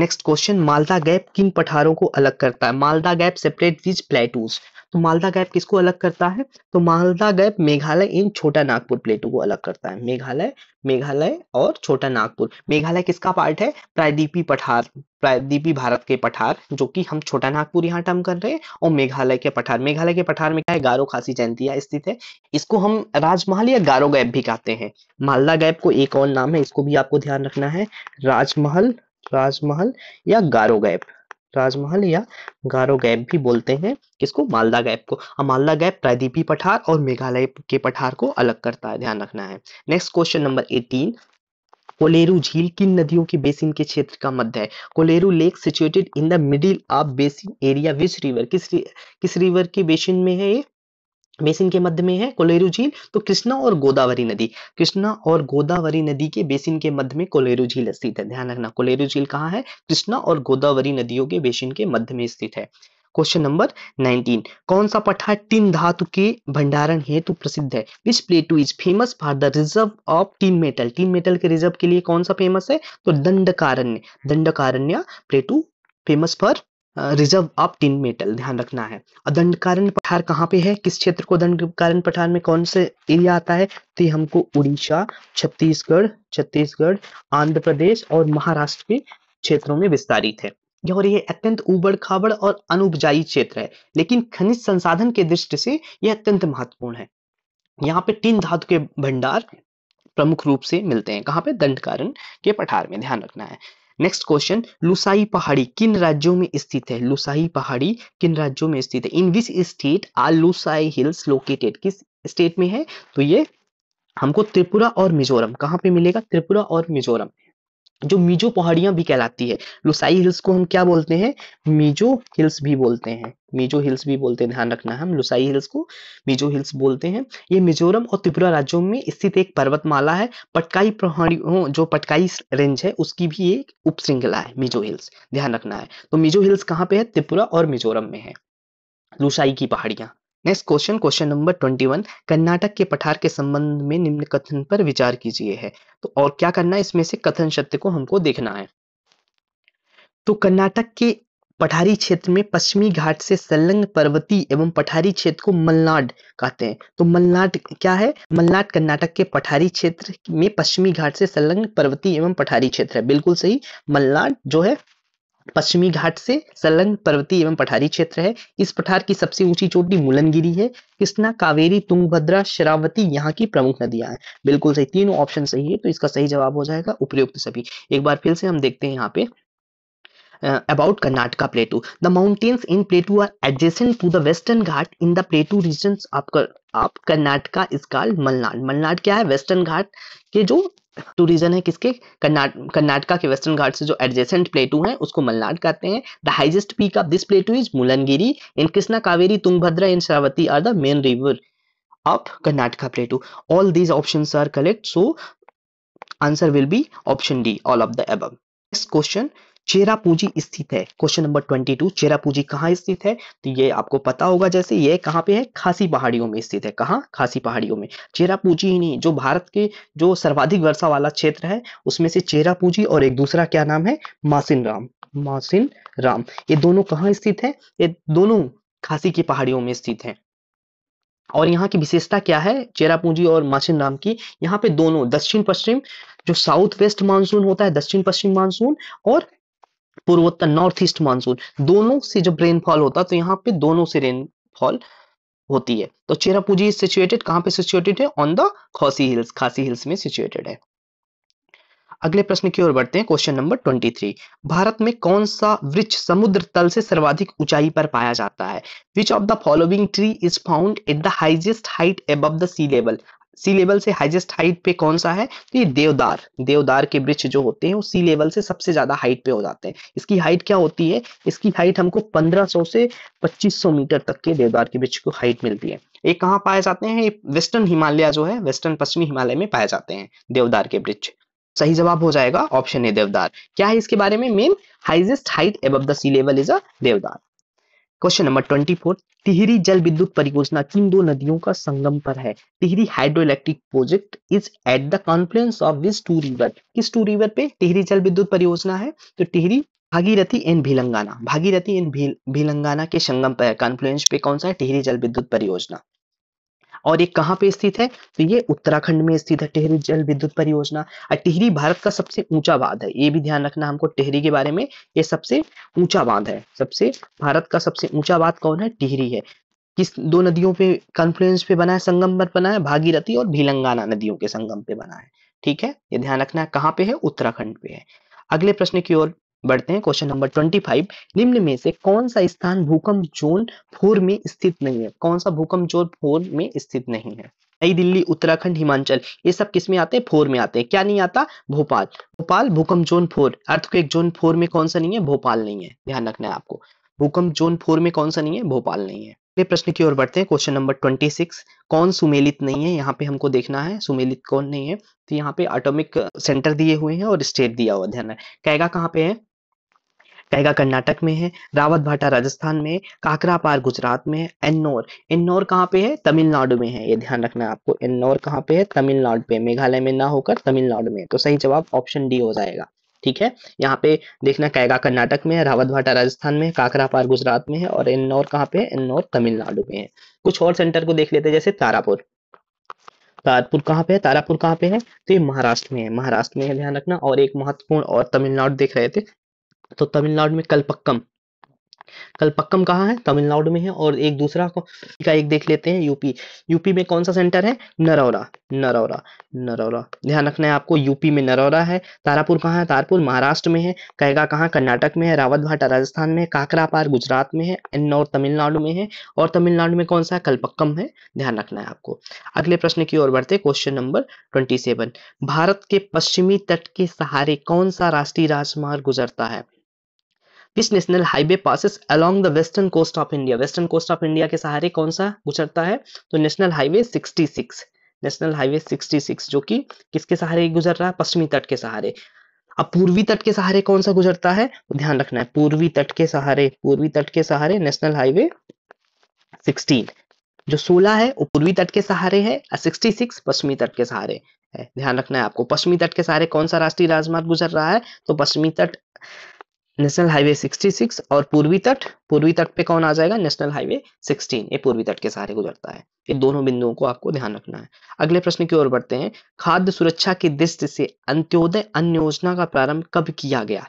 नेक्स्ट क्वेश्चन मालदा गैप किन पठारों को अलग करता है Malda gap separate which plateaus तो मालदा गैप किसको अलग करता है तो मालदा गैप मेघालय इन छोटा नागपुर प्लेटू को अलग करता है मेघालय मेघालय और छोटा नागपुर मेघालय किसका पार्ट है प्रायद्वीपी पठार प्रायद्वीपी भारत के पठार जो कि हम छोटा नागपुर यहाँ टर्म कर रहे हैं और मेघालय के पठार मेघालय के पठार में क्या है गारो खासी जयंतिया स्थित है इसको हम राजमहल या गारो गैप भी कहते हैं मालदा गैप को एक और नाम है इसको भी आपको ध्यान रखना है राजमहल राजमहल या गारो गैप राजमहल या गारो गैप भी बोलते हैं किसको मालदा गैप को मालदा गैप प्रायद्वीपीय पठार और मेघालय के पठार को अलग करता है ध्यान रखना है next question number eighteen Kolleru झील किन नदियों के बेसिन के क्षेत्र का मध्य है Kolleru lake situated in the middle of basin area which river किस रि, किस रिवर के बेसिन में है ये बेसिन के मध्य में है कोलेरू झील तो कृष्णा और गोदावरी नदी कृष्णा और गोदावरी नदी के बेसिन के मध्य में कोलेरू झील स्थित है ध्यान रखना कोलेरू झील कहाँ है कृष्णा और गोदावरी नदियों के बेसिन के मध्य में स्थित है क्वेश्चन नंबर 19 कौन सा पठा टिन धातु के भंडारण हेतु प्रसिद्ध है which plateau is famous for the reserve of tin metal tin metal के रिजर्व के लिए कौन सा फेमस है तो Dandakaranya Dandakaranya plateau famous for reserve of tin metal ध्यान रखना है और दंडकारण पठार कहाँ पे है किस क्षेत्र को दंडकारण पठार में कौन से एरिया आता है तो ये हमको उड़ीसा छत्तीसगढ़ छत्तीसगढ़ आंध्र प्रदेश और महाराष्ट्र के क्षेत्रों में विस्तारित है और ये अत्यंत उबड़ खाबड़ और अनुपजाई क्षेत्र है लेकिन खनिज संसाधन के दृष्टि से यह अत्यंत महत्वपूर्ण है यहाँ पे तीन धातु के भंडार प्रमुख रूप से मिलते हैं कहाँ पे दंडकारण के पठार में ध्यान रखना है नेक्स्ट क्वेश्चन लुसाई पहाड़ी किन राज्यों में स्थित है लुसाई पहाड़ी किन राज्यों में स्थित है in which state are Lushai hills located किस स्टेट में है तो ये हमको त्रिपुरा और मिजोरम कहाँ पे मिलेगा त्रिपुरा और मिजोरम जो मिजो पहाड़ियां भी कहलाती है लुसाई हिल्स को हम क्या बोलते हैं मिजो हिल्स भी बोलते हैं मिजो हिल्स भी बोलते हैं ध्यान रखना हम लुसाई हिल्स को मिजो हिल्स बोलते हैं ये मिजोरम और त्रिपुरा राज्यों में स्थित एक पर्वतमाला है पटकाई पहाड़ियों जो पटकाई रेंज है उसकी भी एक उप श्रृंखला है मिजो हिल्स ध्यान रखना है तो मिजो हिल्स कहाँ पे है त्रिपुरा और मिजोरम में है लुसाई की पहाड़ियां next question question number twenty one Karnataka के पठार के संबंध में निम्न कथन पर विचार कीजिए है तो और क्या करना है इसमें से कथन शब्द को हमको देखना है तो कर्नाटक के पठारी क्षेत्र में पश्चिमी घाट से संलग्न पर्वती एवं पठारी क्षेत्र को मलनाड कहते हैं तो मलनाड क्या है मलनाड कर्नाटक के पठारी क्षेत्र में पश्चिमी घाट से संलग्न पर्वती एवं पठारी क्षेत्र है बिल्कुल सही मलनाड जो है पश्चिमी घाट से सलंग पर्वती एवं पठारी क्षेत्र है इस पठार की सबसे ऊंची चोटी मुलनगिरी है कृष्णा कावेरी तुंगभद्रा शरावती यहाँ की प्रमुख नदियां हैं बिल्कुल सही तीनों ऑप्शन सही है तो इसका सही जवाब हो जाएगा उपयुक्त सभी एक बार फिर से हम देखते हैं यहाँ पे about Karnataka plateau the mountains in plateau are adjacent to the western Ghat in the plateau आपका आप कर्नाटका इस मलनाड मलनाड क्या है वेस्टर्न घाट के जो टू रीजन है किसके कर्नाटका के वेस्टर्न घाट से जो एडजेसेंट प्लेटू है उसको मलनाड कहते हैं the highest peak of this plateau is Mullayanagiri and Krishna Kaveri Tungabhadra and Sharavathi are the main river of Karnataka plateau all these option are correct so answer will be option D all of the above question Cherrapunji स्थित है question number twenty two Cherrapunji कहाँ स्थित है तो ये आपको पता होगा जैसे ये कहाँ पे है खासी पहाड़ियों में स्थित है कहाँ खासी पहाड़ियों में चेरापूंजी ही नहीं जो भारत के जो सर्वाधिक वर्षा वाला क्षेत्र है उसमें से चेरापूंजी और एक दूसरा क्या नाम है मासिन राम मासिन राम ये दोनों कहाँ स्थित है ये दोनों खासी की पहाड़ियों में स्थित है और यहाँ की विशेषता क्या है चेरापूंजी और मासिन राम की यहाँ पे दोनों दक्षिण पश्चिम जो साउथ वेस्ट मानसून होता है दक्षिण पश्चिम मानसून और पूर्वोत्तर नॉर्थ ईस्ट मानसून दोनों से जब रेनफॉल होता है तो यहाँ पे दोनों से रेनफॉल होती है तो चेरापूजी इज सिचुएटेड कहां पे सिचुएटेड है on the Khasi hills Khasi hills में सिचुएटेड है अगले प्रश्न की ओर बढ़ते हैं क्वेश्चन नंबर 23 भारत में कौन सा वृक्ष समुद्र तल से सर्वाधिक ऊंचाई पर पाया जाता है which of the following tree is found at the highest height above the sea level sea level से हाईएस्ट हाइट पे कौन सा है तो ये देवदार देवदार के वृक्ष जो होते हैं वो सी लेवल से सबसे ज्यादा हाइट पे हो जाते हैं इसकी हाइट क्या होती है इसकी हाइट हमको 1500 से 2500 मीटर तक के देवदार के वृक्ष को हाइट मिलती है ये कहाँ पाए जाते हैं वेस्टर्न हिमालय जो है वेस्टर्न पश्चिमी हिमालय में पाए जाते हैं देवदार के वृक्ष सही जवाब हो जाएगा ऑप्शन ए देवदार क्या है इसके बारे में main highest height above the sea level is a deodar question number twenty four Tehri जल विद्युत परियोजना किन दो नदियों का संगम पर है Tehri hydro electric project is at the confluence of this two river किस टू रिवर पे टिहरी जल विद्युत परियोजना है तो टिहरी भागीरथी एंड भिलंगाना भागीरथी एंड भिलंगाना के संगम पर कॉन्फ्लुएंस पे कौन सा है टिहरी जल विद्युत परियोजना और ये कहाँ पे स्थित है तो ये उत्तराखंड में स्थित है टिहरी जल विद्युत परियोजना और टिहरी भारत का सबसे ऊंचा बांध है ये भी ध्यान रखना हमको टिहरी के बारे में ये सबसे ऊंचा बांध है सबसे भारत का सबसे ऊंचा बांध कौन है टिहरी है किस दो नदियों पे कॉन्फ्लुएंस पे बना है संगम पर बना है भागीरथी और भीलंगाना नदियों के संगम पे बना है ठीक है ये ध्यान रखना है कहाँ पे है उत्तराखंड पे है अगले प्रश्न की ओर बढ़ते हैं क्वेश्चन नंबर ट्वेंटी फाइव निम्न में से कौन सा स्थान भूकंप जोन फोर में स्थित नहीं है कौन सा भूकंप जोन फोर में स्थित नहीं है नई दिल्ली उत्तराखंड हिमाचल ये सब किस में आते हैं फोर में आते हैं क्या नहीं आता भोपाल भोपाल भूकंप zone four earthquake zone four में कौन सा नहीं है भोपाल नहीं है ध्यान रखना है आपको भूकंप जोन फोर में कौन सा नहीं है भोपाल नहीं है प्रश्न की ओर बढ़ते हैं क्वेश्चन नंबर ट्वेंटी सिक्स कौन सुमेलित नहीं है यहाँ पे हमको देखना है सुमेलित कौन नहीं है तो यहाँ पे एटॉमिक सेंटर दिए हुए हैं और स्टेट दिया हुआ ध्यान है कहेगा कहाँ पे है कैगा कर्नाटक में है रावत भाटा राजस्थान में काकरापार गुजरात में एन्नौर इन्नौर कहाँ पे है तमिलनाडु में है ये ध्यान रखना है आपको इन्नौर कहाँ पे है तमिलनाडु पे मेघालय में ना होकर तमिलनाडु में तो सही जवाब ऑप्शन डी हो जाएगा ठीक है यहाँ पे देखना कैगा कर्नाटक में है रावत भाटा राजस्थान में काकरापार गुजरात में है और इन्नौर कहाँ पे है इन्नौर तमिलनाडु में है कुछ और सेंटर को देख लेते हैं जैसे तारापुर तारापुर कहाँ पे है तारापुर कहाँ पे है तो ये महाराष्ट्र में है महाराष्ट्र में है ध्यान रखना और एक महत्वपूर्ण और तमिलनाडु देख रहे थे तो तमिलनाडु में कलपक्कम कलपक्कम कहाँ है तमिलनाडु में है और एक दूसरा का एक देख लेते हैं यूपी यूपी में कौन सा सेंटर है नरौरा नरौरा नरौरा ध्यान रखना है आपको यूपी में नरौरा है तारापुर कहाँ है तारपुर महाराष्ट्र में है कैगा कहाँ कर्नाटक में है रावत भाटा राजस्थान में काकरापार गुजरात में है एन्नौर तमिलनाडु में है और तमिलनाडु में कौन सा है कलपक्कम है ध्यान रखना है आपको अगले प्रश्न की ओर बढ़ते क्वेश्चन नंबर ट्वेंटी भारत के पश्चिमी तट के सहारे कौन सा राष्ट्रीय राजमार्ग गुजरता है which national highway passes along the western coast of India western coast of India के सहारे कौन सा गुजरता है तो नेशनल हाईवे 66 नेशनल हाईवे 66 जो कि किसके सहारे गुजर रहा है पश्चिमी तट के सहारे अब पूर्वी तट के सहारे कौन सा गुजरता है ध्यान रखना है पूर्वी तट के सहारे पूर्वी तट के सहारे नेशनल हाईवे 16 जो 16 है वो पूर्वी तट के सहारे है सिक्सटी सिक्स पश्चिमी तट के सहारे है ध्यान रखना है आपको पश्चिमी तट के सहारे कौन सा राष्ट्रीय राजमार्ग गुजर रहा है तो पश्चिमी तट नेशनल हाईवे 66 और पूर्वी तट पूर्वी तट पे कौन आ जाएगा नेशनल हाईवे 16 ये पूर्वी तट के सहारे गुजरता है ये दोनों बिंदुओं को आपको ध्यान रखना है अगले प्रश्न की ओर बढ़ते हैं खाद्य सुरक्षा की दृष्टि से अंत्योदय अन्य योजना का प्रारंभ कब किया गया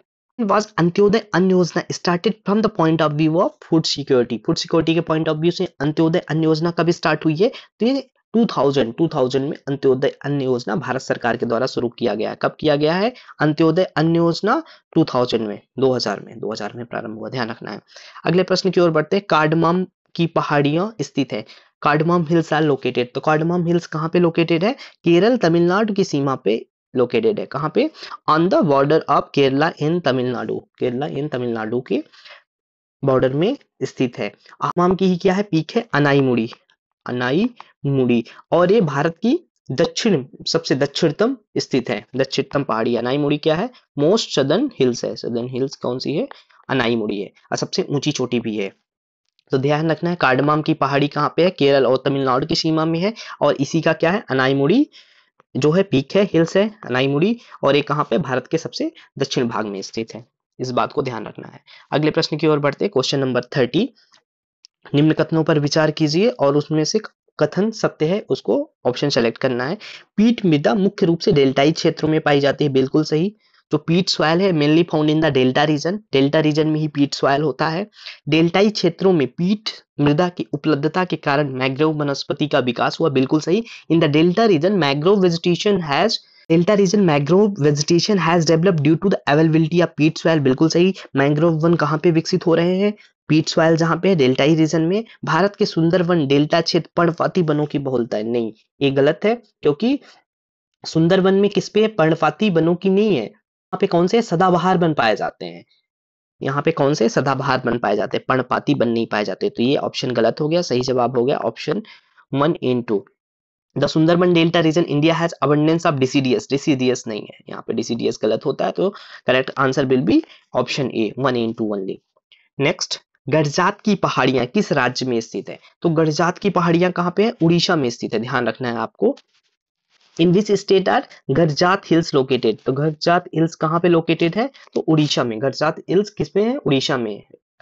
Antyodaya Anna Yojana started from the point of view of food security food security के पॉइंट ऑफ व्यू से अंत्योदय अन्य योजना कब स्टार्ट हुई है तो ये 2000 2000 में अंत्योदय अन्न योजना भारत सरकार के द्वारा शुरू किया गया है कब किया गया है अंत्योदय अन्न योजना 2000 में 2000 में 2000 में प्रारंभ हुआ ध्यान रखना है अगले प्रश्न की ओर बढ़ते हैं कार्डमाम की पहाड़ियां स्थित है कार्डमाम हिल्स आर लोकेटेड तो कार्डमाम हिल्स कहाँ पे लोकेटेड है केरल तमिलनाडु की सीमा पे लोकेटेड है कहाँ पे on the border of Kerala and Tamil Nadu Kerala and Tamil Nadu के बॉर्डर में स्थित है आमाम की ही क्या है पीक है अनाईमुड़ी अनाई मुड़ी और ये भारत की दक्षिण सबसे दक्षिणतम स्थित है दक्षिणतम पहाड़ी अनाई मुड़ी क्या है मोस्ट सदन हिल्स है सदन हिल्स कौन सी है अनाई मुड़ी है और सबसे ऊंची चोटी भी है तो ध्यान रखना है कार्डमाम की पहाड़ी कहाँ पे है केरल और तमिलनाडु की सीमा में है और इसी का क्या है अनाईमुड़ी जो है पीक है हिल्स है अनाईमुड़ी और ये कहाँ पे भारत के सबसे दक्षिण भाग में स्थित है इस बात को ध्यान रखना है अगले प्रश्न की ओर बढ़ते क्वेश्चन नंबर थर्टी निम्न कथनों पर विचार कीजिए और उसमें से कथन सत्य है उसको ऑप्शन सेलेक्ट करना है पीट मृदा मुख्य रूप से डेल्टाई क्षेत्रों में पाई जाती है बिल्कुल सही जो तो पीट सॉयल है mainly found in the delta region delta region में ही पीट सॉयल होता है डेल्टाई क्षेत्रों में पीट मृदा की उपलब्धता के कारण मैग्रोव वनस्पति का विकास हुआ बिल्कुल सही in the delta region mangrove vegetation has delta region mangrove vegetation has developed due to the availability of peat soil बिल्कुल सही मैंग्रोव वन कहाँ पे विकसित हो रहे हैं पीट सॉयल जहां पे है डेल्टाई रीजन में भारत के सुंदरवन डेल्टा क्षेत्र पर्णपाती वनों की बहुलता है नहीं ये गलत है क्योंकि सुंदरवन में किस पे पर्णपाती वनों की नहीं है यहाँ पे कौन से सदाबहार बन पाए जाते हैं यहाँ पे कौन से सदाबहार बन पाए जाते हैं पर्णपाती बन नहीं पाए जाते तो ये ऑप्शन गलत हो गया सही जवाब हो गया option one and two the Sundarban delta region India has abundance of deciduous deciduous नहीं है यहाँ पे डिसीडियस गलत होता है तो correct answer will be option A one and two only next Garjat की पहाड़ियां किस राज्य में स्थित है तो गड़जात की पहाड़ियां कहाँ पे है उड़ीसा में स्थित है ध्यान रखना है आपको in which state are Garjat hills located तो गरजात हिल्स कहाँ पे लोकेटेड है तो उड़ीसा में गरजात हिल्स किस पे है उड़ीसा में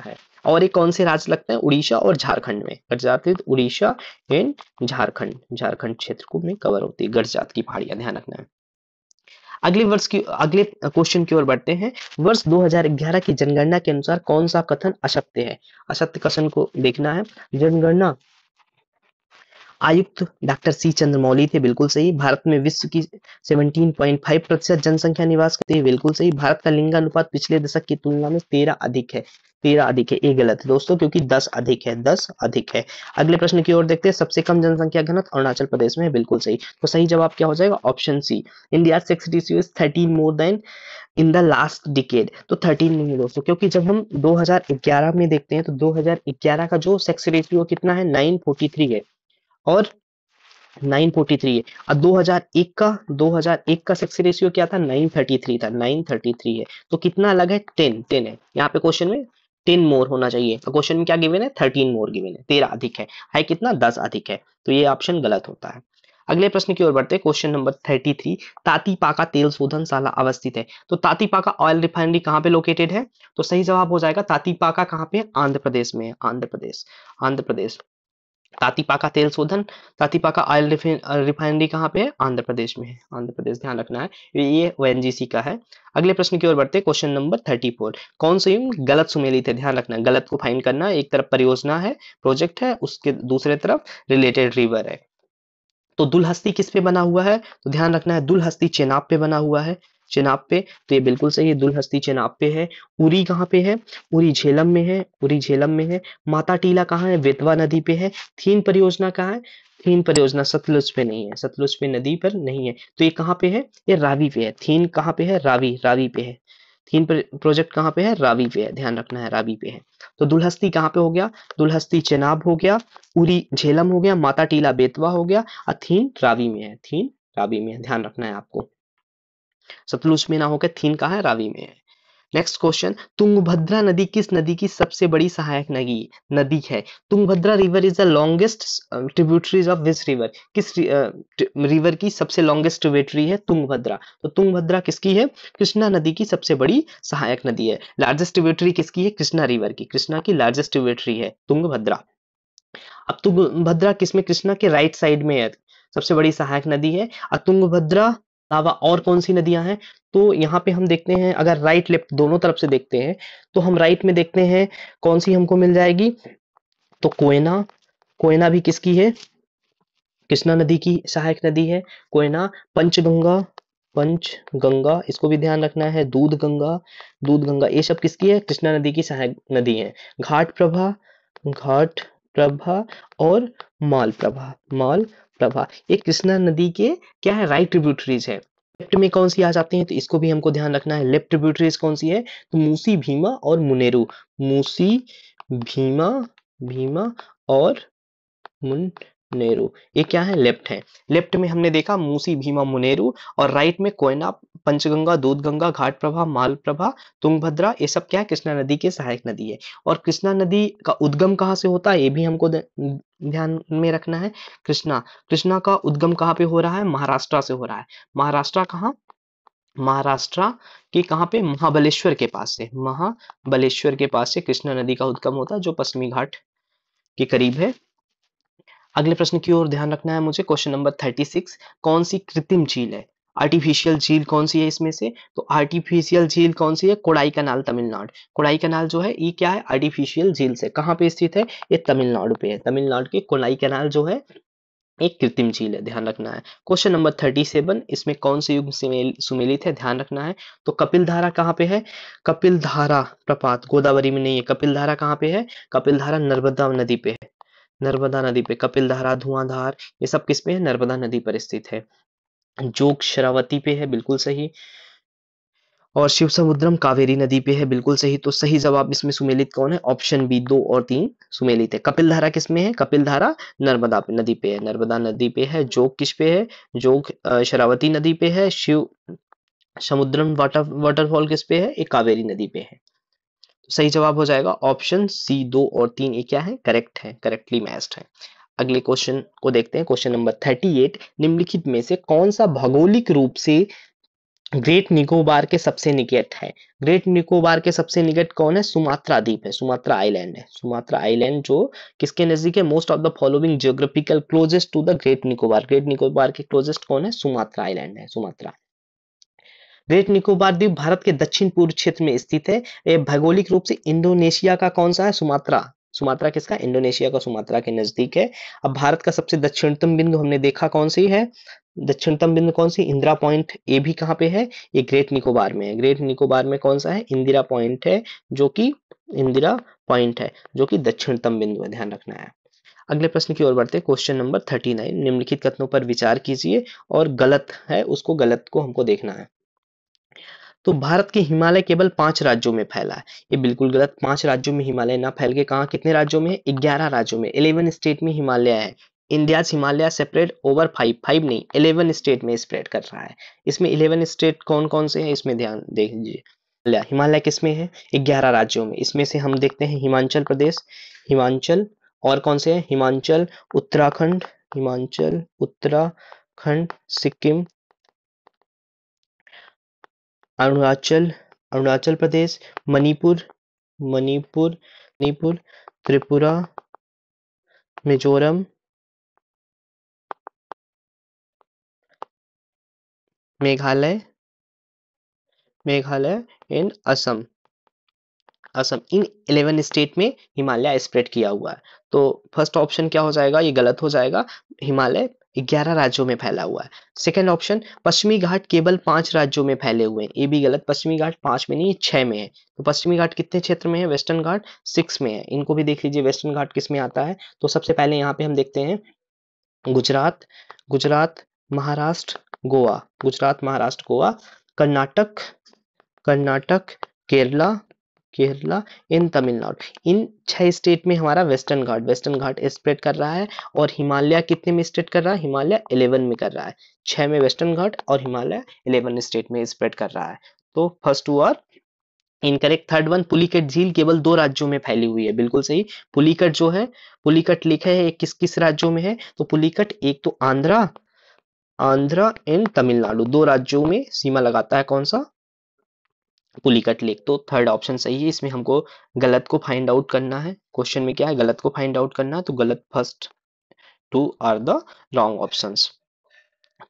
है और ये कौन से राज्य लगता है उड़ीसा और झारखंड में गरजात हिल्स उड़ीसा एंड झारखंड झारखंड क्षेत्र को में कवर होती है गरजात की पहाड़ियां ध्यान रखना है अगले वर्ष की अगले क्वेश्चन की ओर बढ़ते हैं वर्ष 2011 की जनगणना के अनुसार कौन सा कथन असत्य है असत्य कथन को देखना है जनगणना आयुक्त डॉक्टर सी चंद्रमौली थे बिल्कुल सही भारत में विश्व की 17.5 प्रतिशत जनसंख्या निवास करती है बिल्कुल सही भारत का लिंगानुपात पिछले दशक की तुलना में तेरह अधिक है तेरह अधिक है ये गलत है दोस्तों क्योंकि दस अधिक है दस अधिक है अगले प्रश्न की ओर देखते हैं सबसे कम जनसंख्या घनत अरुणाचल प्रदेश में बिल्कुल सही तो सही जवाब क्या हो जाएगा option C India thirteen more than in the last decade तो 13 नहीं है दोस्तों क्योंकि जब हम 2011 में देखते हैं तो 2011 का जो सेक्स रेशियो कितना है 943 है और 943 है और 2001 का 2001 का सेक्स रेशियो क्या था 933 था 933 है तो कितना अलग है 10 10 है यहाँ पे क्वेश्चन में टेन मोर होना चाहिए क्वेश्चन में क्या गिवेन है थर्टीन मोर गिवेन है तेरह अधिक है हाई कितना दस अधिक है तो ये ऑप्शन गलत होता है अगले प्रश्न की ओर बढ़ते question number thirty three Tatipaka तेल शोधन शाला अवस्थित है तो ताती पाका ऑयल रिफाइनरी कहाँ पे लोकेटेड है तो सही जवाब हो जाएगा ताती पाका कहाँ पे आंध्र प्रदेश में आंध्र प्रदेश आंध्र प्रदेश तातीपाका तेल शोधन तातीपाका ऑयल रिफाइनरी कहाँ पे है आंध्र प्रदेश में है आंध्र प्रदेश ध्यान रखना है ये ओएनजीसी का है अगले प्रश्न की ओर बढ़ते क्वेश्चन नंबर थर्टी फोर कौन से गलत सुमेली थे ध्यान रखना गलत को फाइन करना एक तरफ परियोजना है प्रोजेक्ट है उसके दूसरे तरफ रिलेटेड रिवर है तो दुलहस्ती किस पे बना हुआ है तो ध्यान रखना है दुलहस्ती चेनाब पे बना हुआ है चेनाब पे तो ये बिल्कुल सही है दुलहस्ती चेनाब पे है उरी कहाँ पे है उरी झेलम में है उरी झेलम में है माता टीला कहाँ है बेतवा नदी पे है थीन परियोजना कहाँ है थीन परियोजना सतलुज पे नहीं है सतलुज पे नदी पर नहीं है तो ये कहाँ पे है ये रावी पे है थीन कहाँ पे है रावी रावी पे है थीन प्रोजेक्ट कहाँ पे है रावी पे है ध्यान रखना है रावी पे है तो दुलहस्ती कहाँ पे हो गया दुलहस्ती चेनाब हो गया उरी झेलम हो गया माता टीला बेतवा हो गया और थीन रावी में है थीन रावी में है ध्यान रखना है आपको सतलुज में ना होकर थीन कहा है रावी में है नेक्स्ट क्वेश्चन तुंगभद्रा नदी किस नदी की सबसे बड़ी सहायक नदी नदी है Tungabhadra river is the longest tributaries of this river किस रिवर uh, की सबसे लॉन्गेस्ट ट्रिब्यूटरी है तुंगभद्रा तो तुंगभद्रा किसकी है कृष्णा नदी की सबसे बड़ी सहायक नदी है लार्जेस्ट ट्रिब्यूटरी किसकी है कृष्णा रिवर की कृष्णा की लार्जेस्ट ट्रिब्यूटरी है तुंगभद्रा अब तुंगभद्रा किसमें कृष्णा के राइट साइड में है सबसे बड़ी सहायक नदी है और तुंगभद्रा अलावा और कौन सी नदियां हैं तो यहाँ पे हम देखते हैं अगर राइट लेफ्ट दोनों तरफ से देखते हैं तो हम राइट में देखते हैं कौन सी हमको मिल जाएगी तो कोयना कोयना भी किसकी है कृष्णा नदी की सहायक नदी है कोयना पंचगंगा पंच गंगा इसको भी ध्यान रखना है दूध गंगा दूध गंगा ये सब किसकी है कृष्णा नदी की सहायक नदी है घाट प्रभा घाट प्रभा और माल प्रभा माल प्रभा मतलब ये कृष्णा नदी के क्या है राइट ट्रिब्यूटरीज है लेफ्ट में कौन सी आ जाती है तो इसको भी हमको ध्यान रखना है लेफ्ट ट्रिब्यूटरीज कौन सी है तो मूसी भीमा और मुनेरू मूसी भीमा भीमा और मुन नेहरू ये क्या है लेफ्ट है लेफ्ट में हमने देखा मूसी भीमा मुनेरू और राइट में कोयना पंचगंगा दूध गंगा घाट प्रभा माल प्रभा तुंगभद्रा ये सब क्या है कृष्णा नदी के सहायक नदी है और कृष्णा नदी का उद्गम कहाँ से होता है ये भी हमको ध्यान में रखना है कृष्णा कृष्णा का उद्गम कहाँ पे हो रहा है महाराष्ट्र से हो रहा है महाराष्ट्र कहाँ महाराष्ट्र के कहाँ पे महाबलेश्वर के पास से महाबलेश्वर के पास से कृष्णा नदी का उद्गम होता है जो पश्चिमी घाट के करीब है अगले प्रश्न की ओर ध्यान रखना है मुझे क्वेश्चन नंबर थर्टी सिक्स कौन सी कृत्रिम झील है आर्टिफिशियल झील कौन सी है इसमें से तो आर्टिफिशियल झील कौन सी है कोड़ाई कनाल तमिलनाडु कोड़ाई कनाल जो है ये क्या है आर्टिफिशियल झील से कहाँ पे स्थित है ये तमिलनाडु पे है तमिलनाडु के कोड़ाई कनाल जो है एक कृत्रिम झील है ध्यान रखना है क्वेश्चन नंबर थर्टी सेवन इसमें कौन से युग सुमेलित है ध्यान रखना है तो कपिल धारा कहाँ पे है कपिल धारा प्रपात गोदावरी में नहीं है कपिल धारा कहाँ पे है कपिल धारा नर्मदा नदी पे है नर्मदा नदी पे कपिल धारा धुआंधार ये सब किस पे है नर्मदा नदी पर स्थित है जोग शरावती पे है बिल्कुल सही और शिव समुद्रम कावेरी नदी पे है बिल्कुल सही तो सही जवाब इसमें सुमेलित कौन है ऑप्शन बी दो और तीन सुमेलित है कपिल धारा किस में है कपिल धारा नर्मदा नदी पे है नर्मदा नदी पे है जोग किस पे है जोग शरावती नदी पे है शिव समुद्रम वाटर वाटरफॉल किस पे है एक कावेरी नदी पे है सही जवाब हो जाएगा ऑप्शन सी दो और तीन ये क्या है करेक्ट है करेक्टली मैस्ड है अगले क्वेश्चन को देखते हैं क्वेश्चन नंबर थर्टी एट निम्नलिखित में से कौन सा भौगोलिक रूप से ग्रेट निकोबार के सबसे निकट है ग्रेट निकोबार के सबसे निकट कौन है सुमात्रा द्वीप है सुमात्रा आइलैंड है सुमात्रा आइलैंड जो किसके नजदीक है most of the following geographical closest to the great Nicobar great Nicobar के क्लोजेस्ट कौन है सुमात्रा आइलैंड है सुमात्रा ग्रेट निकोबार द्वीप भारत के दक्षिण पूर्व क्षेत्र में स्थित है ये भौगोलिक रूप से इंडोनेशिया का कौन सा है सुमात्रा सुमात्रा किसका इंडोनेशिया का सुमात्रा के नजदीक है अब भारत का सबसे दक्षिणतम बिंदु हमने देखा कौन सी है दक्षिणतम बिंदु कौन सी इंदिरा पॉइंट ए भी कहाँ पे है ये ग्रेट निकोबार में है ग्रेट निकोबार में कौन सा है इंदिरा पॉइंट है जो कि इंदिरा पॉइंट है जो कि दक्षिणतम बिंदु है ध्यान रखना है अगले प्रश्न की ओर बढ़ते क्वेश्चन नंबर थर्टी नाइन निम्नलिखित कथनों पर विचार कीजिए और गलत है उसको गलत को हमको देखना है तो भारत के हिमालय केवल पांच राज्यों में फैला है ये बिल्कुल गलत पांच राज्यों में हिमालय ना फैल के कहा कितने राज्यों में ग्यारह राज्यों में इलेवन स्टेट में हिमालय है India Himalaya separate over five five नहीं इलेवन स्टेट में स्प्रेड कर रहा है इसमें इलेवन स्टेट कौन कौन से हैं इसमें ध्यान दीजिए हिमालय किसमें है ग्यारह राज्यों में इसमें से हम देखते हैं हिमाचल प्रदेश हिमाचल और कौन से हैं हिमाचल उत्तराखंड हिमाचल उत्तराखंड सिक्किम अरुणाचल अरुणाचल प्रदेश मणिपुर मणिपुर मणिपुर त्रिपुरा मिजोरम मेघालय मेघालय एंड असम असम इन इलेवन स्टेट में हिमालय स्प्रेड किया हुआ है तो फर्स्ट ऑप्शन क्या हो जाएगा ये गलत हो जाएगा हिमालय ग्यारह राज्यों में फैला हुआ है सेकेंड ऑप्शन पश्चिमी घाट केवल पांच राज्यों में फैले हुए हैं ये भी गलत पश्चिमी घाट पांच में नहीं छह में है तो पश्चिमी घाट कितने क्षेत्र में है वेस्टर्न घाट सिक्स में है इनको भी देख लीजिए वेस्टर्न घाट किस में आता है तो सबसे पहले यहाँ पे हम देखते हैं गुजरात गुजरात महाराष्ट्र गोवा गुजरात महाराष्ट्र गोवा कर्नाटक कर्नाटक केरला केरला इन तमिलनाडु इन छह स्टेट में हमारा western Ghat western Ghat spread कर रहा है और हिमालय कितने में स्प्रेड कर रहा है हिमालय इलेवन में कर रहा है छह में वेस्टर्न घाट और हिमालय इलेवन स्टेट में स्प्रेड कर रहा है तो first two are incorrect third one Pulicat झील केवल दो राज्यों में फैली हुई है बिल्कुल सही पुलिकट जो है पुलिकट लिखा है किस किस राज्यों में है तो पुलिकट एक तो आंध्रा आंध्रा एंड तमिलनाडु दो राज्यों में सीमा लगाता है कौन सा पुलिकट लेक तो थर्ड ऑप्शन सही है इसमें हमको गलत को फाइंड आउट करना है क्वेश्चन में क्या है गलत को फाइंड आउट करना है तो गलत first two are the wrong option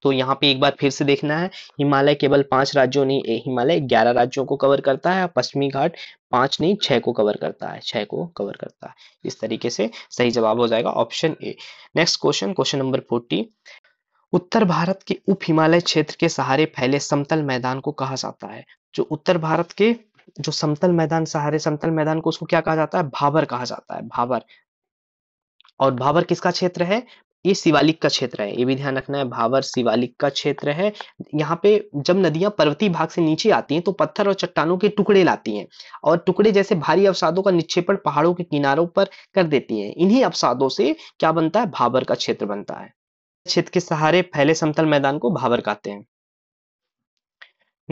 तो यहाँ पे एक बार फिर से देखना है हिमालय केवल पांच राज्यों नहीं हिमालय ग्यारह राज्यों को कवर करता है पश्चिमी घाट पांच नहीं छह को कवर करता है छह को कवर करता है इस तरीके से सही जवाब हो जाएगा option A next question question number forty उत्तर भारत के उप हिमालय क्षेत्र के सहारे फैले समतल मैदान को कहा जाता है जो उत्तर भारत के जो समतल मैदान सहारे समतल मैदान को उसको क्या कहा जाता है भाबर कहा जाता है भाबर और भाबर किसका क्षेत्र है ये शिवालिक का क्षेत्र है ये भी ध्यान रखना है भावर शिवालिक का क्षेत्र है यहाँ पे जब नदियां पर्वतीय भाग से नीचे आती हैं तो पत्थर और चट्टानों के टुकड़े लाती हैं और टुकड़े जैसे भारी अवसादों का निक्षेपण पहाड़ों के किनारों पर कर देती हैं इन्हीं अवसादों से क्या बनता है भावर का क्षेत्र बनता है क्षेत्र के सहारे फैले समतल मैदान को भावर कहते हैं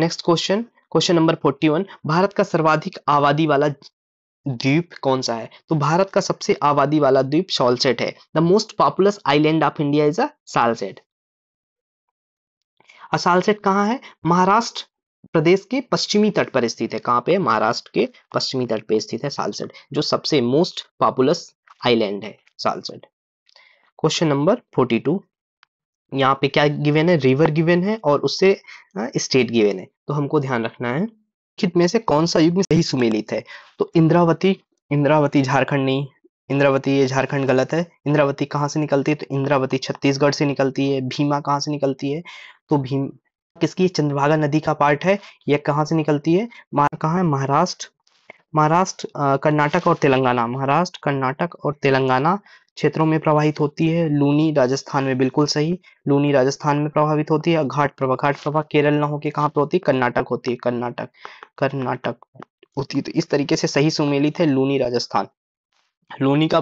next question question number forty one Bharat का सर्वाधिक आबादी वाला द्वीप कौन सा है तो भारत का सबसे आबादी वाला द्वीप सॉलसेट है the most populous island of India is a Salsette असालसेट कहाँ है महाराष्ट्र प्रदेश के पश्चिमी तट पर स्थित है कहाँ पे महाराष्ट्र के पश्चिमी तट पे स्थित है सालसेट जो सबसे मोस्ट पॉपुलस आइलैंड है Salsette question number forty two यहाँ पे क्या गिवेन है रिवर गिवेन है और उससे स्टेट गिवेन है तो हमको ध्यान रखना है कित में से कौन सा युग सही सुमेलित है तो इंद्रावती इंद्रावती झारखंड नहीं इंद्रावती ये झारखंड गलत है इंद्रावती कहाँ से निकलती है तो इंद्रावती छत्तीसगढ़ से निकलती है भीमा कहाँ से निकलती है तो भीम किसकी चंद्रभागा नदी का पार्ट है यह कहाँ से निकलती है कहाँ है महाराष्ट्र महाराष्ट्र कर्नाटक और तेलंगाना महाराष्ट्र कर्नाटक और तेलंगाना क्षेत्रों में प्रवाहित होती है लूनी राजस्थान में बिल्कुल सही लूनी राजस्थान में प्रभावित होती है घाट प्रभा घाट प्रभा केरल ना होके कहाँ पर होती है कर्नाटक होती है कर्नाटक कर्नाटक होती है तो इस तरीके से सही सुमेलित है लूनी राजस्थान लूनी का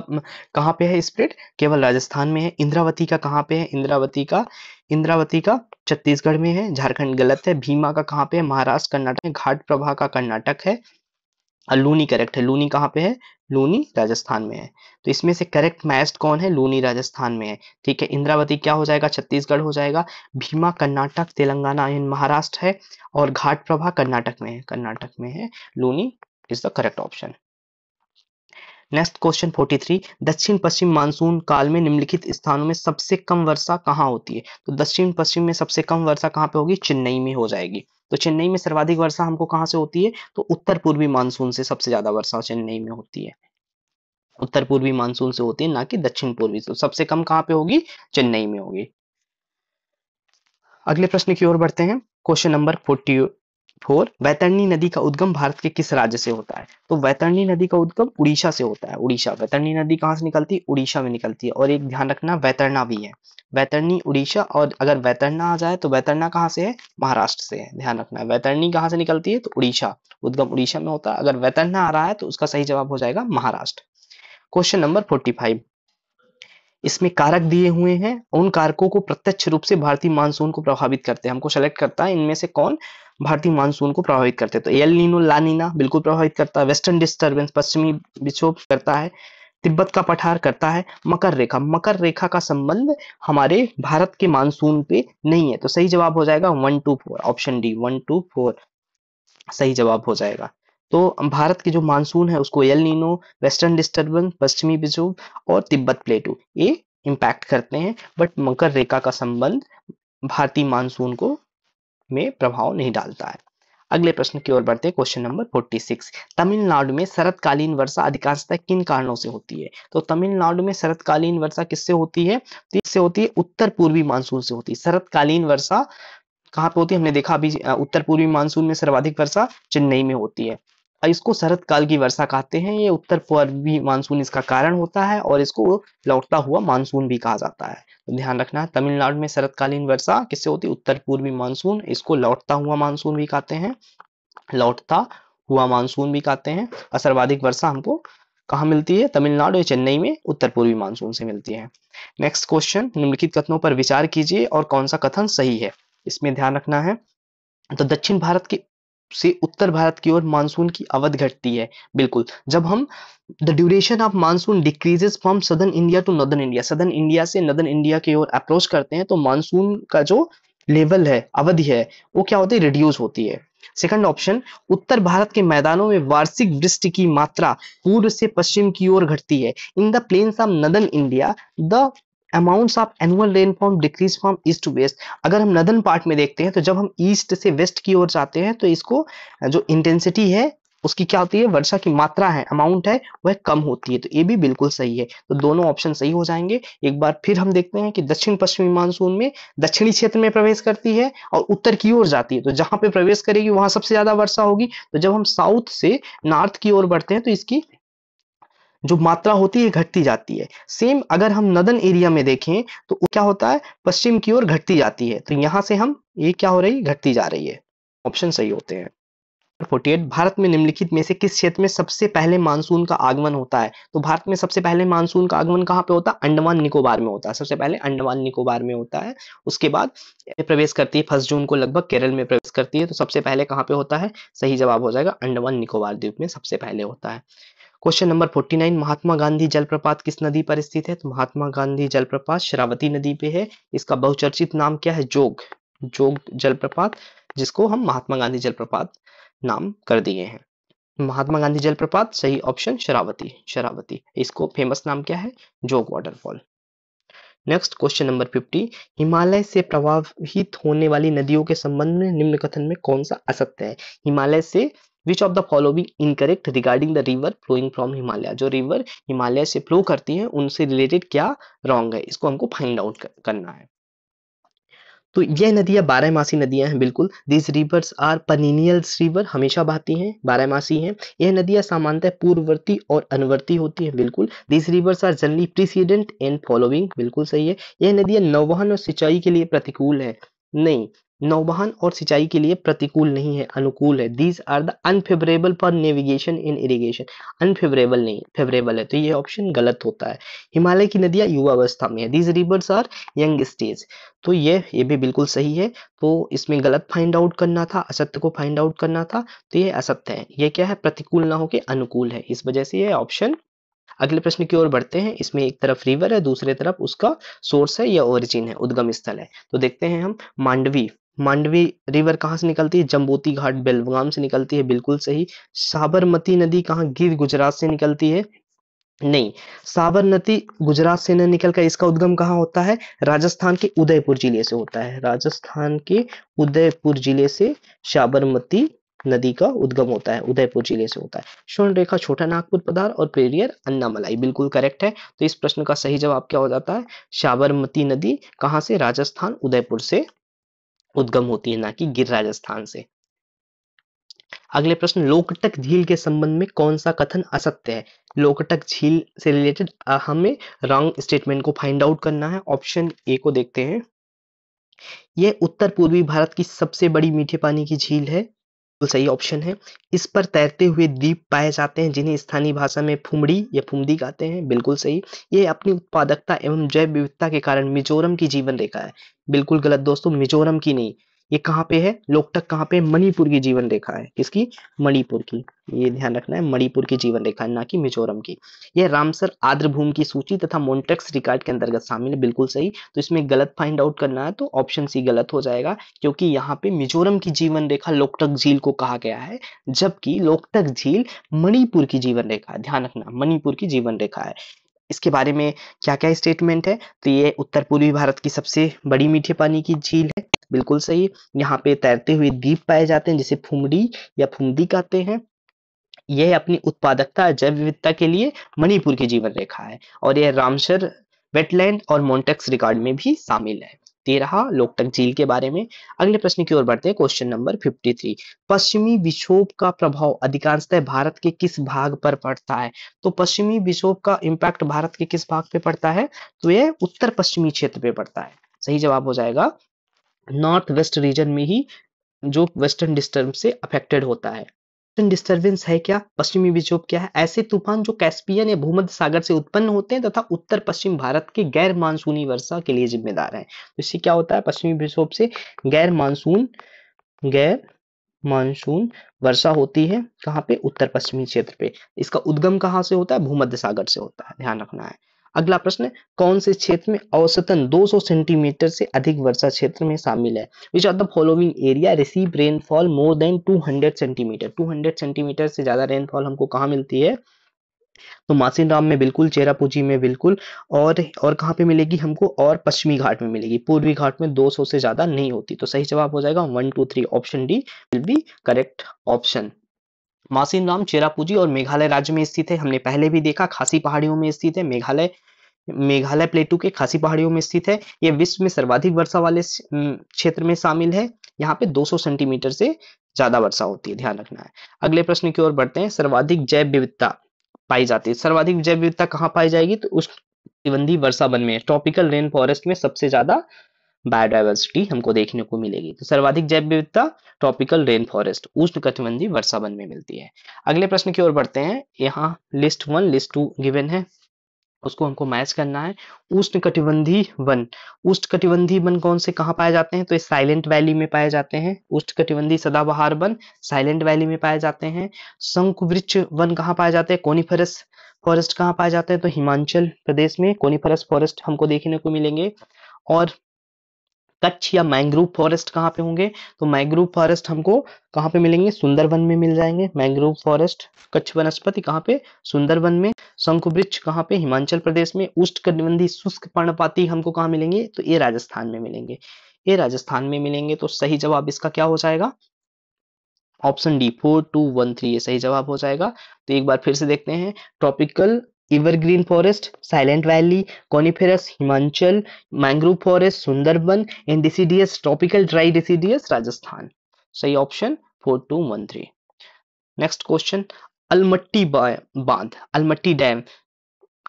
कहाँ पे है स्प्रेड केवल राजस्थान में है इंद्रावती का कहाँ पे है इंद्रावती का इंद्रावती का छत्तीसगढ़ में है झारखंड गलत है भीमा का कहाँ पे है महाराष्ट्र कर्नाटक घाट प्रभा का कर्नाटक है लूनी करेक्ट है लूनी कहाँ पे है लूनी राजस्थान में है तो इसमें से करेक्ट मैस्ट कौन है लूनी राजस्थान में है ठीक है इंद्रावती क्या हो जाएगा छत्तीसगढ़ हो जाएगा भीमा कर्नाटक तेलंगाना इन महाराष्ट्र है और घाट प्रभा कर्नाटक में है कर्नाटक में है Luni is the correct option next question 43 दक्षिण पश्चिम मानसून काल में निम्नलिखित स्थानों में सबसे कम वर्षा कहाँ होती है तो दक्षिण पश्चिम में सबसे कम वर्षा कहाँ पे होगी चेन्नई में हो जाएगी तो चेन्नई में सर्वाधिक वर्षा हमको कहाँ से होती है तो उत्तर पूर्वी मानसून से सबसे ज्यादा वर्षा चेन्नई में होती है उत्तर पूर्वी मानसून से होती है ना कि दक्षिण पूर्वी से सबसे कम कहाँ पे होगी चेन्नई में होगी अगले प्रश्न की ओर बढ़ते हैं question number forty four Vaitarani नदी का उद्गम भारत के किस राज्य से होता है तो वैतरणी नदी का उद्गम उड़ीसा से होता है उड़ीसा वैतरणी नदी कहाँ से निकलती है उड़ीसा में निकलती है और एक ध्यान रखना वैतरना भी है वैतरणी उड़ीसा और अगर वैतरना आ जाए तो वैतरना कहाँ से है महाराष्ट्र से है ध्यान रखना वैतरणी कहाँ से निकलती है तो उड़ीसा उद्गम उड़ीसा में होता है अगर वैतरना आ रहा है तो उसका सही जवाब हो जाएगा Maharashtra question number forty five इसमें कारक दिए हुए हैं उन कारकों को प्रत्यक्ष रूप से भारतीय मानसून को प्रभावित करते हैं हमको सेलेक्ट करता है इनमें से कौन भारतीय मानसून को प्रभावित करते हैं तो एल नीनो लानीना बिल्कुल प्रभावित करता है वेस्टर्न डिस्टर्बेंस पश्चिमी विक्षोभ करता है तिब्बत का पठार करता है मकर रेखा मकर रेखा का संबंध हमारे भारत के मानसून पे नहीं है तो सही जवाब हो जाएगा one two four option D one two four सही जवाब हो जाएगा तो भारत के जो मानसून है उसको एल नीनो वेस्टर्न डिस्टर्बेंस पश्चिमी विक्षोभ और तिब्बत प्लेटू ये इम्पैक्ट करते हैं बट मकर रेखा का संबंध भारतीय मानसून को में प्रभाव नहीं डालता है अगले प्रश्न की ओर बढ़ते हैं क्वेश्चन नंबर 46 तमिलनाडु में शरतकालीन वर्षा अधिकांशतः किन कारणों से होती है तो तमिलनाडु में शरतकालीन वर्षा किससे होती है किससे तो होती है उत्तर पूर्वी मानसून से होती है शरतकालीन वर्षा कहाँ पे होती है हमने देखा अभी उत्तर पूर्वी मानसून में सर्वाधिक वर्षा चेन्नई में होती है इसको शरद काल की वर्षा कहते हैं ये उत्तर पूर्वी मानसून इसका कारण होता है और इसको लौटता हुआ मानसून भी कहा जाता है तो ध्यान रखना है तमिलनाडु में शरदकालीन वर्षा किससे होती है उत्तर पूर्वी मानसून इसको लौटता हुआ मानसून भी कहते हैं लौटता हुआ मानसून भी कहते हैं और सर्वाधिक वर्षा हमको कहा मिलती है तमिलनाडु या चेन्नई में उत्तर पूर्वी मानसून से मिलती है नेक्स्ट क्वेश्चन निम्नलिखित कथनों पर विचार कीजिए और कौन सा कथन सही है इसमें ध्यान रखना है तो दक्षिण भारत के से उत्तर भारत की ओर मानसून की अवध घटती है बिल्कुल जब हम the duration of monsoon decreases from southern India to northern India southern India से नदर्न इंडिया की ओर अप्रोच करते हैं तो मानसून का जो लेवल है अवधि है वो क्या होती है रिड्यूस होती है सेकंड ऑप्शन उत्तर भारत के मैदानों में वार्षिक वृष्टि की मात्रा पूर्व से पश्चिम की ओर घटती है in the plains of northern India the amounts of annual rainfall decrease from east to west अगर हम नदन पार्ट में देखते हैं तो जब हम ईस्ट से वेस्ट की ओर जाते हैं तो इसको जो इंटेंसिटी है उसकी क्या होती है वर्षा की मात्रा है अमाउंट है वह कम होती है तो ये भी बिल्कुल सही है तो दोनों ऑप्शन सही हो जाएंगे एक बार फिर हम देखते हैं कि दक्षिण पश्चिमी मानसून में दक्षिणी क्षेत्र में प्रवेश करती है और उत्तर की ओर जाती है तो जहां पे प्रवेश करेगी वहां सबसे ज्यादा वर्षा होगी तो जब हम साउथ से नॉर्थ की ओर बढ़ते हैं तो इसकी जो मात्रा होती है घटती जाती है सेम अगर हम नदन एरिया में देखें तो क्या होता है पश्चिम की ओर घटती जाती है तो यहाँ से हम ये क्या हो रही है घटती जा रही है ऑप्शन सही होते हैं 48 भारत में निम्नलिखित में से किस क्षेत्र में सबसे पहले मानसून का आगमन होता है तो भारत में सबसे पहले मानसून का आगमन कहाँ पे होता है अंडमान निकोबार में होता है सबसे पहले अंडमान निकोबार में होता है उसके बाद प्रवेश करती है फर्स्ट जून को लगभग केरल में प्रवेश करती है तो सबसे पहले कहाँ पे होता है सही जवाब हो जाएगा अंडमान निकोबार द्वीप में सबसे पहले होता है question number forty nine Mahatma Gandhi जलप्रपात किस नदी पर स्थित है तो महात्मा गांधी जलप्रपात शरावती नदी पे है इसका बहुचर्चित नाम क्या है जोग जोग जलप्रपात जिसको हम महात्मा गांधी जलप्रपात नाम कर दिए हैं महात्मा गांधी जलप्रपात सही ऑप्शन शरावती शरावती इसको फेमस नाम क्या है Jog waterfall next question number fifty Himalaya से प्रभावित होने वाली नदियों के संबंध में निम्न कथन में कौन सा असत्य है हिमालय से which of the following incorrect regarding the river flowing from Himalaya जो रिवर हिमालय से फ्लो करती है उनसे रिलेटेड क्या रॉन्ग है इसको हमको फाइंड आउट करना है तो यह नदियां बारहमासी नदियां हैं बिल्कुल this rivers are perennial river हमेशा बहती हैं बारहमासी हैं यह नदियां सामान्यतः पूर्ववर्ती और अनुवर्ती होती हैं बिल्कुल this rivers are generally precedent and following बिल्कुल सही है यह नदियां नौवहन और सिंचाई के लिए प्रतिकूल है नहीं नौवहन और सिंचाई के लिए प्रतिकूल नहीं है अनुकूल है these are the unfavourable for navigation in irrigation unfavourable नहीं फेवरेबल है तो ये ऑप्शन गलत होता है हिमालय की नदियां युवावस्था में है these rivers are young stage तो ये ये भी बिल्कुल सही है तो इसमें गलत फाइंड आउट करना था असत्य को फाइंड आउट करना था तो ये असत्य है ये क्या है प्रतिकूल ना होके अनुकूल है इस वजह से ये ऑप्शन अगले प्रश्न की ओर बढ़ते हैं इसमें एक तरफ रिवर है दूसरे तरफ उसका सोर्स है या ओरिजिन है उद्गम स्थल है तो देखते हैं हम मांडवी मांडवी रिवर कहाँ से निकलती है जम्बोती घाट बेलगाम से निकलती है बिल्कुल सही साबरमती नदी कहाँ गिर गुजरात से निकलती है नहीं साबरमती गुजरात से न कर इसका उद्गम कहाँ होता है राजस्थान के उदयपुर जिले से होता है राजस्थान के उदयपुर जिले से साबरमती नदी का उद्गम होता है उदयपुर जिले से होता है स्वर्ण रेखा छोटा नागपुर पदार और पेरियर अन्नामलाई बिल्कुल करेक्ट है तो इस प्रश्न का सही जवाब क्या हो जाता है साबरमती नदी कहाँ से राजस्थान उदयपुर से उद्गम होती है ना कि गिर राजस्थान से अगले प्रश्न लोकटक झील के संबंध में कौन सा कथन असत्य है लोकटक झील से रिलेटेड हमें रॉन्ग स्टेटमेंट को फाइंड आउट करना है ऑप्शन ए को देखते हैं यह उत्तर पूर्वी भारत की सबसे बड़ी मीठे पानी की झील है सही ऑप्शन है इस पर तैरते हुए द्वीप पाए जाते हैं जिन्हें स्थानीय भाषा में फुमड़ी या फुमदी कहते हैं बिल्कुल सही ये अपनी उत्पादकता एवं जैव विविधता के कारण मिजोरम की जीवन रेखा है बिल्कुल गलत दोस्तों मिजोरम की नहीं ये कहाँ पे है लोकटक कहाँ पे मणिपुर की जीवन रेखा है किसकी मणिपुर की ये ध्यान रखना है मणिपुर की जीवन रेखा ना कि मिजोरम की यह रामसर भूमि की सूची तथा मोन्टेक्स रिकॉर्ड के अंतर्गत शामिल है बिल्कुल सही तो इसमें गलत फाइंड आउट करना है तो ऑप्शन सी गलत हो जाएगा क्योंकि यहाँ पे मिजोरम की जीवन रेखा लोकटक झील को कहा गया है जबकि लोकटक झील मणिपुर की जीवन रेखा ध्यान रखना मणिपुर की जीवन रेखा है इसके बारे में क्या क्या स्टेटमेंट है तो ये उत्तर पूर्वी भारत की सबसे बड़ी मीठे पानी की झील है बिल्कुल सही यहाँ पे तैरते हुए द्वीप पाए जाते हैं जिसे फुमड़ी या फुमदी कहते हैं यह अपनी उत्पादकता जैव विविधता के लिए मणिपुर की जीवन रेखा है और यह रामसर वेटलैंड और मोन्टेक्स रिकॉर्ड में भी शामिल है तेरह लोकटक झील के बारे में अगले प्रश्न की ओर बढ़ते हैं क्वेश्चन नंबर 53 पश्चिमी विक्षोभ का प्रभाव अधिकांशतः भारत के किस भाग पर पड़ता है तो पश्चिमी विक्षोभ का इम्पैक्ट भारत के किस भाग पे पड़ता है तो यह उत्तर पश्चिमी क्षेत्र पे पड़ता है सही जवाब हो जाएगा नॉर्थ वेस्ट रीजन में ही जो वेस्टर्न डिस्टर्ब से अफेक्टेड होता है डिस्टर्बेंस है क्या पश्चिमी विक्षोभ क्या है ऐसे तूफान जो कैस्पियन या भूमध्य सागर से उत्पन्न होते हैं तथा उत्तर पश्चिम भारत के गैर मानसूनी वर्षा के लिए जिम्मेदार हैं तो इससे क्या होता है पश्चिमी विक्षोभ से गैर मानसून गैर मानसून वर्षा होती है कहाँ पे उत्तर पश्चिमी क्षेत्र पे इसका उद्गम कहाँ से होता है भूमध्य सागर से होता है ध्यान रखना है अगला प्रश्न कौन से क्षेत्र में औसतन 200 सेंटीमीटर से अधिक वर्षा क्षेत्र में शामिल है which of the following area receive rainfall more than 200 centimetre 200 centimetre से ज्यादा रेनफॉल हमको कहाँ मिलती है तो मासिनराम में बिल्कुल चेरापूंजी में बिल्कुल और और कहाँ पे मिलेगी हमको और पश्चिमी घाट में मिलेगी पूर्वी घाट में 200 से ज्यादा नहीं होती तो सही जवाब हो जाएगा one two three option D will be correct option Mawsynram चेरापूजी और मेघालय राज्य में स्थित है हमने पहले भी देखा खासी पहाड़ियों में स्थित है मेघालय मेघालय प्लेटू के खासी पहाड़ियों में स्थित है यह विश्व में सर्वाधिक वर्षा वाले क्षेत्र में शामिल है यहाँ पे 200 सेंटीमीटर से ज्यादा वर्षा होती है ध्यान रखना है अगले प्रश्न की ओर बढ़ते हैं सर्वाधिक जैव विविधता पाई जाती है सर्वाधिक जैव विविधता कहाँ पाई जाएगी तो उष्णकटिबंधीय वर्षा वन में ट्रॉपिकल रेन फॉरेस्ट में सबसे ज्यादा बायोडाइवर्सिटी हमको देखने को मिलेगी तो सर्वाधिक जैव विविधता ट्रॉपिकल रेन फॉरेस्ट उष्ण वर्षा वन में मिलती है अगले प्रश्न की ओर बढ़ते हैं यहाँ list one list two given है उसको हमको मैच करना है उष्ण कटिबंधी वन उष्ण कटिबंधी वन कौन से कहाँ पाए जाते हैं तो ये साइलेंट वैली में पाए जाते हैं उष्ण कटिबंधी सदाबहार वन साइलेंट वैली में पाए जाते हैं शंकु वृक्ष वन कहाँ पाए जाते हैं कोनीफरस फॉरेस्ट कहाँ पाए जाते हैं तो हिमाचल प्रदेश में कोनीफरस फॉरेस्ट हमको देखने को मिलेंगे और कच्छ या मैंग्रोव फॉरेस्ट कहाँ पे होंगे तो मैंग्रोव फॉरेस्ट हमको कहाँ पे मिलेंगे सुंदरवन में मिल जाएंगे मैंग्रोव फॉरेस्ट कच्छ वनस्पति कहाँ पे सुंदरवन में शंख वृक्ष कहाँ पे हिमाचल प्रदेश में उष्ट कटिबंधी शुष्क पर्णपाती हमको कहाँ मिलेंगे तो ये राजस्थान में मिलेंगे ये राजस्थान में मिलेंगे तो सही जवाब इसका क्या हो जाएगा option D four two one three ये सही जवाब हो जाएगा तो एक बार फिर से देखते हैं tropical evergreen forest Silent Valley coniferous Himachal mangrove forest Sundarban and deciduous tropical dry deciduous Rajasthan सही option four two one three next question Almatti बांध अलमट्टी डैम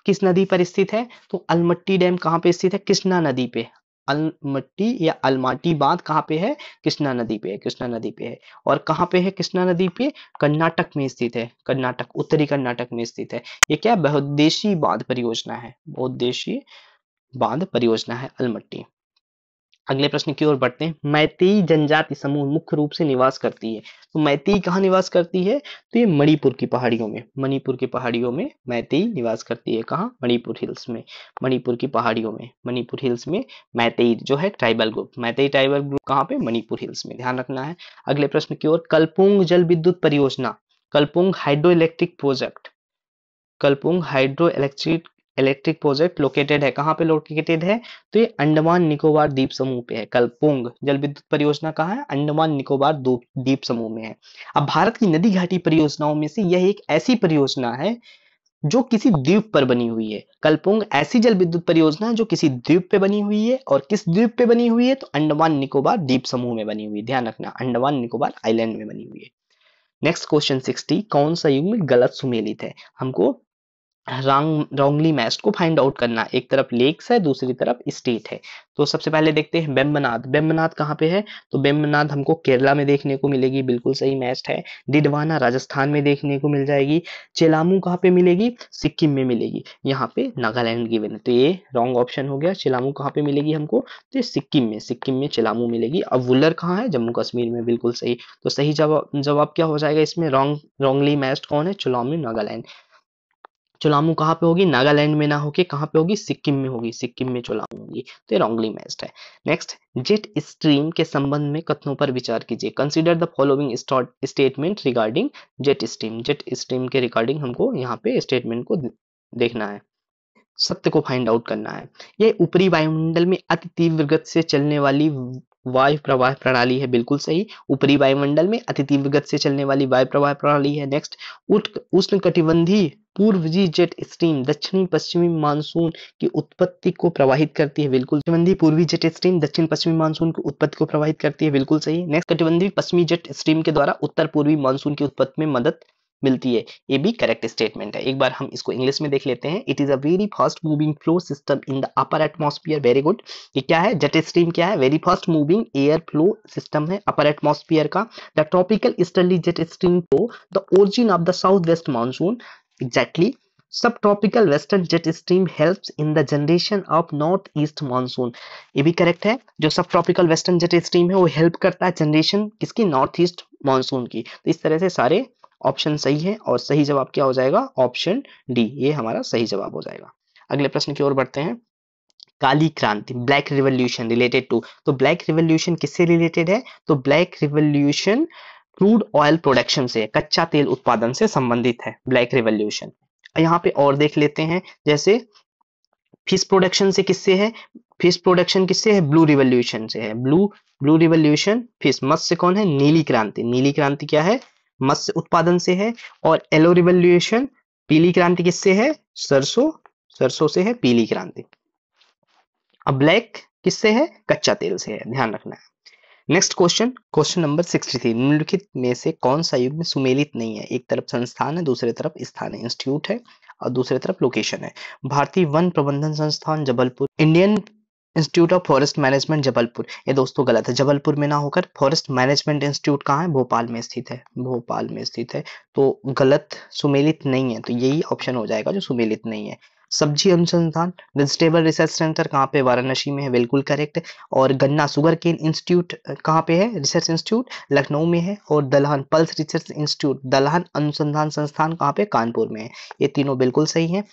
किस नदी पर स्थित है तो अलमट्टी डैम कहाँ पे स्थित है कृष्णा नदी पे अलमट्टी या अलमाटी बांध कहाँ पे है कृष्णा नदी पे है कृष्णा नदी पे है और कहाँ पे है कृष्णा नदी पे कर्नाटक में स्थित है कर्नाटक उत्तरी कर्नाटक में स्थित है ये क्या बहुद्देशीय बांध परियोजना है बहुद्देशीय बांध परियोजना है अलमट्टी अगले प्रश्न की ओर बढ़ते हैं मैती जनजाति समूह मुख्य रूप से निवास करती है तो मैती कहाँ निवास करती है तो ये मणिपुर की पहाड़ियों में मणिपुर की पहाड़ियों में मैती निवास करती है कहाँ मणिपुर हिल्स में मणिपुर की पहाड़ियों में मणिपुर हिल्स में मैतई जो है tribal group Meitei tribal group कहाँ पे मणिपुर हिल्स में ध्यान रखना है अगले प्रश्न की ओर कलपुंग जल विद्युत परियोजना Kalpong hydro electric project Kalpong hydroelectric electric project located है कहाँ पे लोकेटेड है तो ये अंडमान निकोबार द्वीप समूह पे है कलपोंग जल विद्युत परियोजना कहाँ है अंडमान निकोबार द्वीप समूह में है अब भारत की नदी घाटी परियोजनाओं में से यह एक ऐसी परियोजना है जो किसी द्वीप पर बनी हुई है कलपोंग ऐसी जल विद्युत परियोजना है जो किसी द्वीप पे बनी हुई है और किस द्वीप पे बनी हुई है तो अंडमान निकोबार द्वीप समूह में बनी हुई है ध्यान रखना अंडमान निकोबार आइलैंड में बनी हुई है नेक्स्ट क्वेश्चन सिक्सटी कौन सा युग में गलत सुमेलित है हमको रॉन्गली मैस्ट को फाइंड आउट करना एक तरफ लेक्स है दूसरी तरफ स्टेट है तो सबसे पहले देखते हैं बेम्बनाथ बेम्बनाथ कहाँ पे है तो बेम्बनाथ हमको केरला में देखने को मिलेगी बिल्कुल सही मैस्ट है डिडवाना राजस्थान में देखने को मिल जाएगी चेलामू कहाँ पे मिलेगी सिक्किम में मिलेगी यहाँ पे नागालैंड गिवन है तो ये रॉन्ग ऑप्शन हो गया चेलामू कहाँ पे मिलेगी हमको तो सिक्किम में सिक्किम में चेलामू मिलेगी अब वुलर कहाँ है जम्मू कश्मीर में बिल्कुल सही तो सही जवाब जवाब क्या हो जाएगा इसमें रॉन्ग रॉन्गली मैस्ट कौन है चुलामू नागालैंड चोलामू कहाँ पे होगी नागालैंड में ना होके कहाँ पे होगी सिक्किम में होगी सिक्किम में चोलामू होगी तो ये रॉन्गली मैच्ड है नेक्स्ट जेट स्ट्रीम के संबंध में कथनों पर विचार कीजिए consider the following statement regarding jet stream jet stream के रिगार्डिंग हमको यहाँ पे स्टेटमेंट को देखना है सत्य को फाइंड आउट करना है यह ऊपरी वायुमंडल में अति तीव्र गति से चलने वाली वायु प्रवाह प्रणाली है बिल्कुल सही ऊपरी वायुमंडल में अति तीव्र गति से चलने वाली वायु प्रवाह प्रणाली है नेक्स्ट उष्ण कटिबंधी पूर्व जी जेट स्ट्रीम दक्षिणी पश्चिमी मानसून की उत्पत्ति को प्रवाहित करती है बिल्कुल कटिबंधी पूर्वी जेट स्ट्रीम दक्षिण पश्चिमी मानसून की उत्पत्ति को प्रवाहित करती है बिल्कुल सही नेक्स्ट कटिबंधी पश्चिमी जेट स्ट्रीम के द्वारा उत्तर पूर्वी मानसून की उत्पत्ति में मदद मिलती है ये भी करेक्ट स्टेटमेंट है एक बार हम इसको इंग्लिश में देख लेते हैं it is a very fast moving flow system in the upper atmosphere very good ये क्या है जेट स्ट्रीम क्या है very fast moving air flow system है अपर एटमोस्फियर का the tropical easterly jet stream को the origin of the south west monsoon exactly subtropical western jet stream helps in the generation of north east monsoon ये भी correct है जो सब subtropical western jet stream है वो help करता है जनरेशन किसकी नॉर्थ ईस्ट मानसून की तो इस तरह से सारे ऑप्शन सही है और सही जवाब क्या हो जाएगा ऑप्शन डी ये हमारा सही जवाब हो जाएगा अगले प्रश्न की ओर बढ़ते हैं काली क्रांति ब्लैक रिवोल्यूशन रिलेटेड टू तो ब्लैक रिवोल्यूशन किससे रिलेटेड है तो black revolution crude oil production से कच्चा तेल उत्पादन से संबंधित है ब्लैक रिवोल्यूशन यहाँ पे और देख लेते हैं जैसे फिश प्रोडक्शन से किससे है फिश प्रोडक्शन किससे है ब्लू रिवोल्यूशन से है ब्लू ब्लू रिवोल्यूशन फिश मत्स्य कौन है नीली क्रांति नीली क्रांति क्या है मत्स्य उत्पादन से है और एलो रिवोल्यूशन पीली क्रांति किससे है सरसों सरसों से है पीली क्रांति अब ब्लैक किससे है कच्चा तेल से है ध्यान रखना है next question question number sixty three निम्नलिखित में से कौन सा युग में सुमेलित नहीं है एक तरफ संस्थान है दूसरे तरफ स्थान है इंस्टीट्यूट है और दूसरे तरफ लोकेशन है भारतीय वन प्रबंधन संस्थान Jabalpur Indian Institute of Forest Management Jabalpur ये दोस्तों गलत है जबलपुर में ना होकर फॉरेस्ट मैनेजमेंट इंस्टीट्यूट कहाँ है भोपाल में स्थित है भोपाल में स्थित है तो गलत सुमेलित नहीं है तो यही ऑप्शन हो जाएगा जो सुमेलित नहीं है सब्जी अनुसंधान वेजिटेबल रिसर्च सेंटर कहाँ पे वाराणसी में है बिल्कुल करेक्ट और गन्ना सुगर केन इंस्टीट्यूट कहाँ पे है रिसर्च इंस्टीट्यूट लखनऊ में है और दलहन पल्स रिसर्च इंस्टीट्यूट दलहन अनुसंधान संस्थान कहाँ पे कानपुर में है ये तीनों बिल्कुल सही है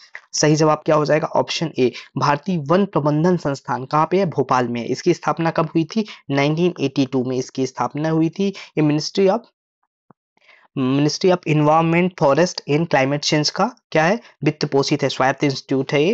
सही जवाब क्या हो जाएगा ऑप्शन ए भारतीय वन प्रबंधन संस्थान कहाँ पे है भोपाल में है इसकी स्थापना कब हुई थी नाइनटीन में इसकी स्थापना हुई थी ये Ministry of Ministry of Environment Forest and Climate Change का क्या है वित्त पोषित है स्वायत्त इंस्टीट्यूट है ये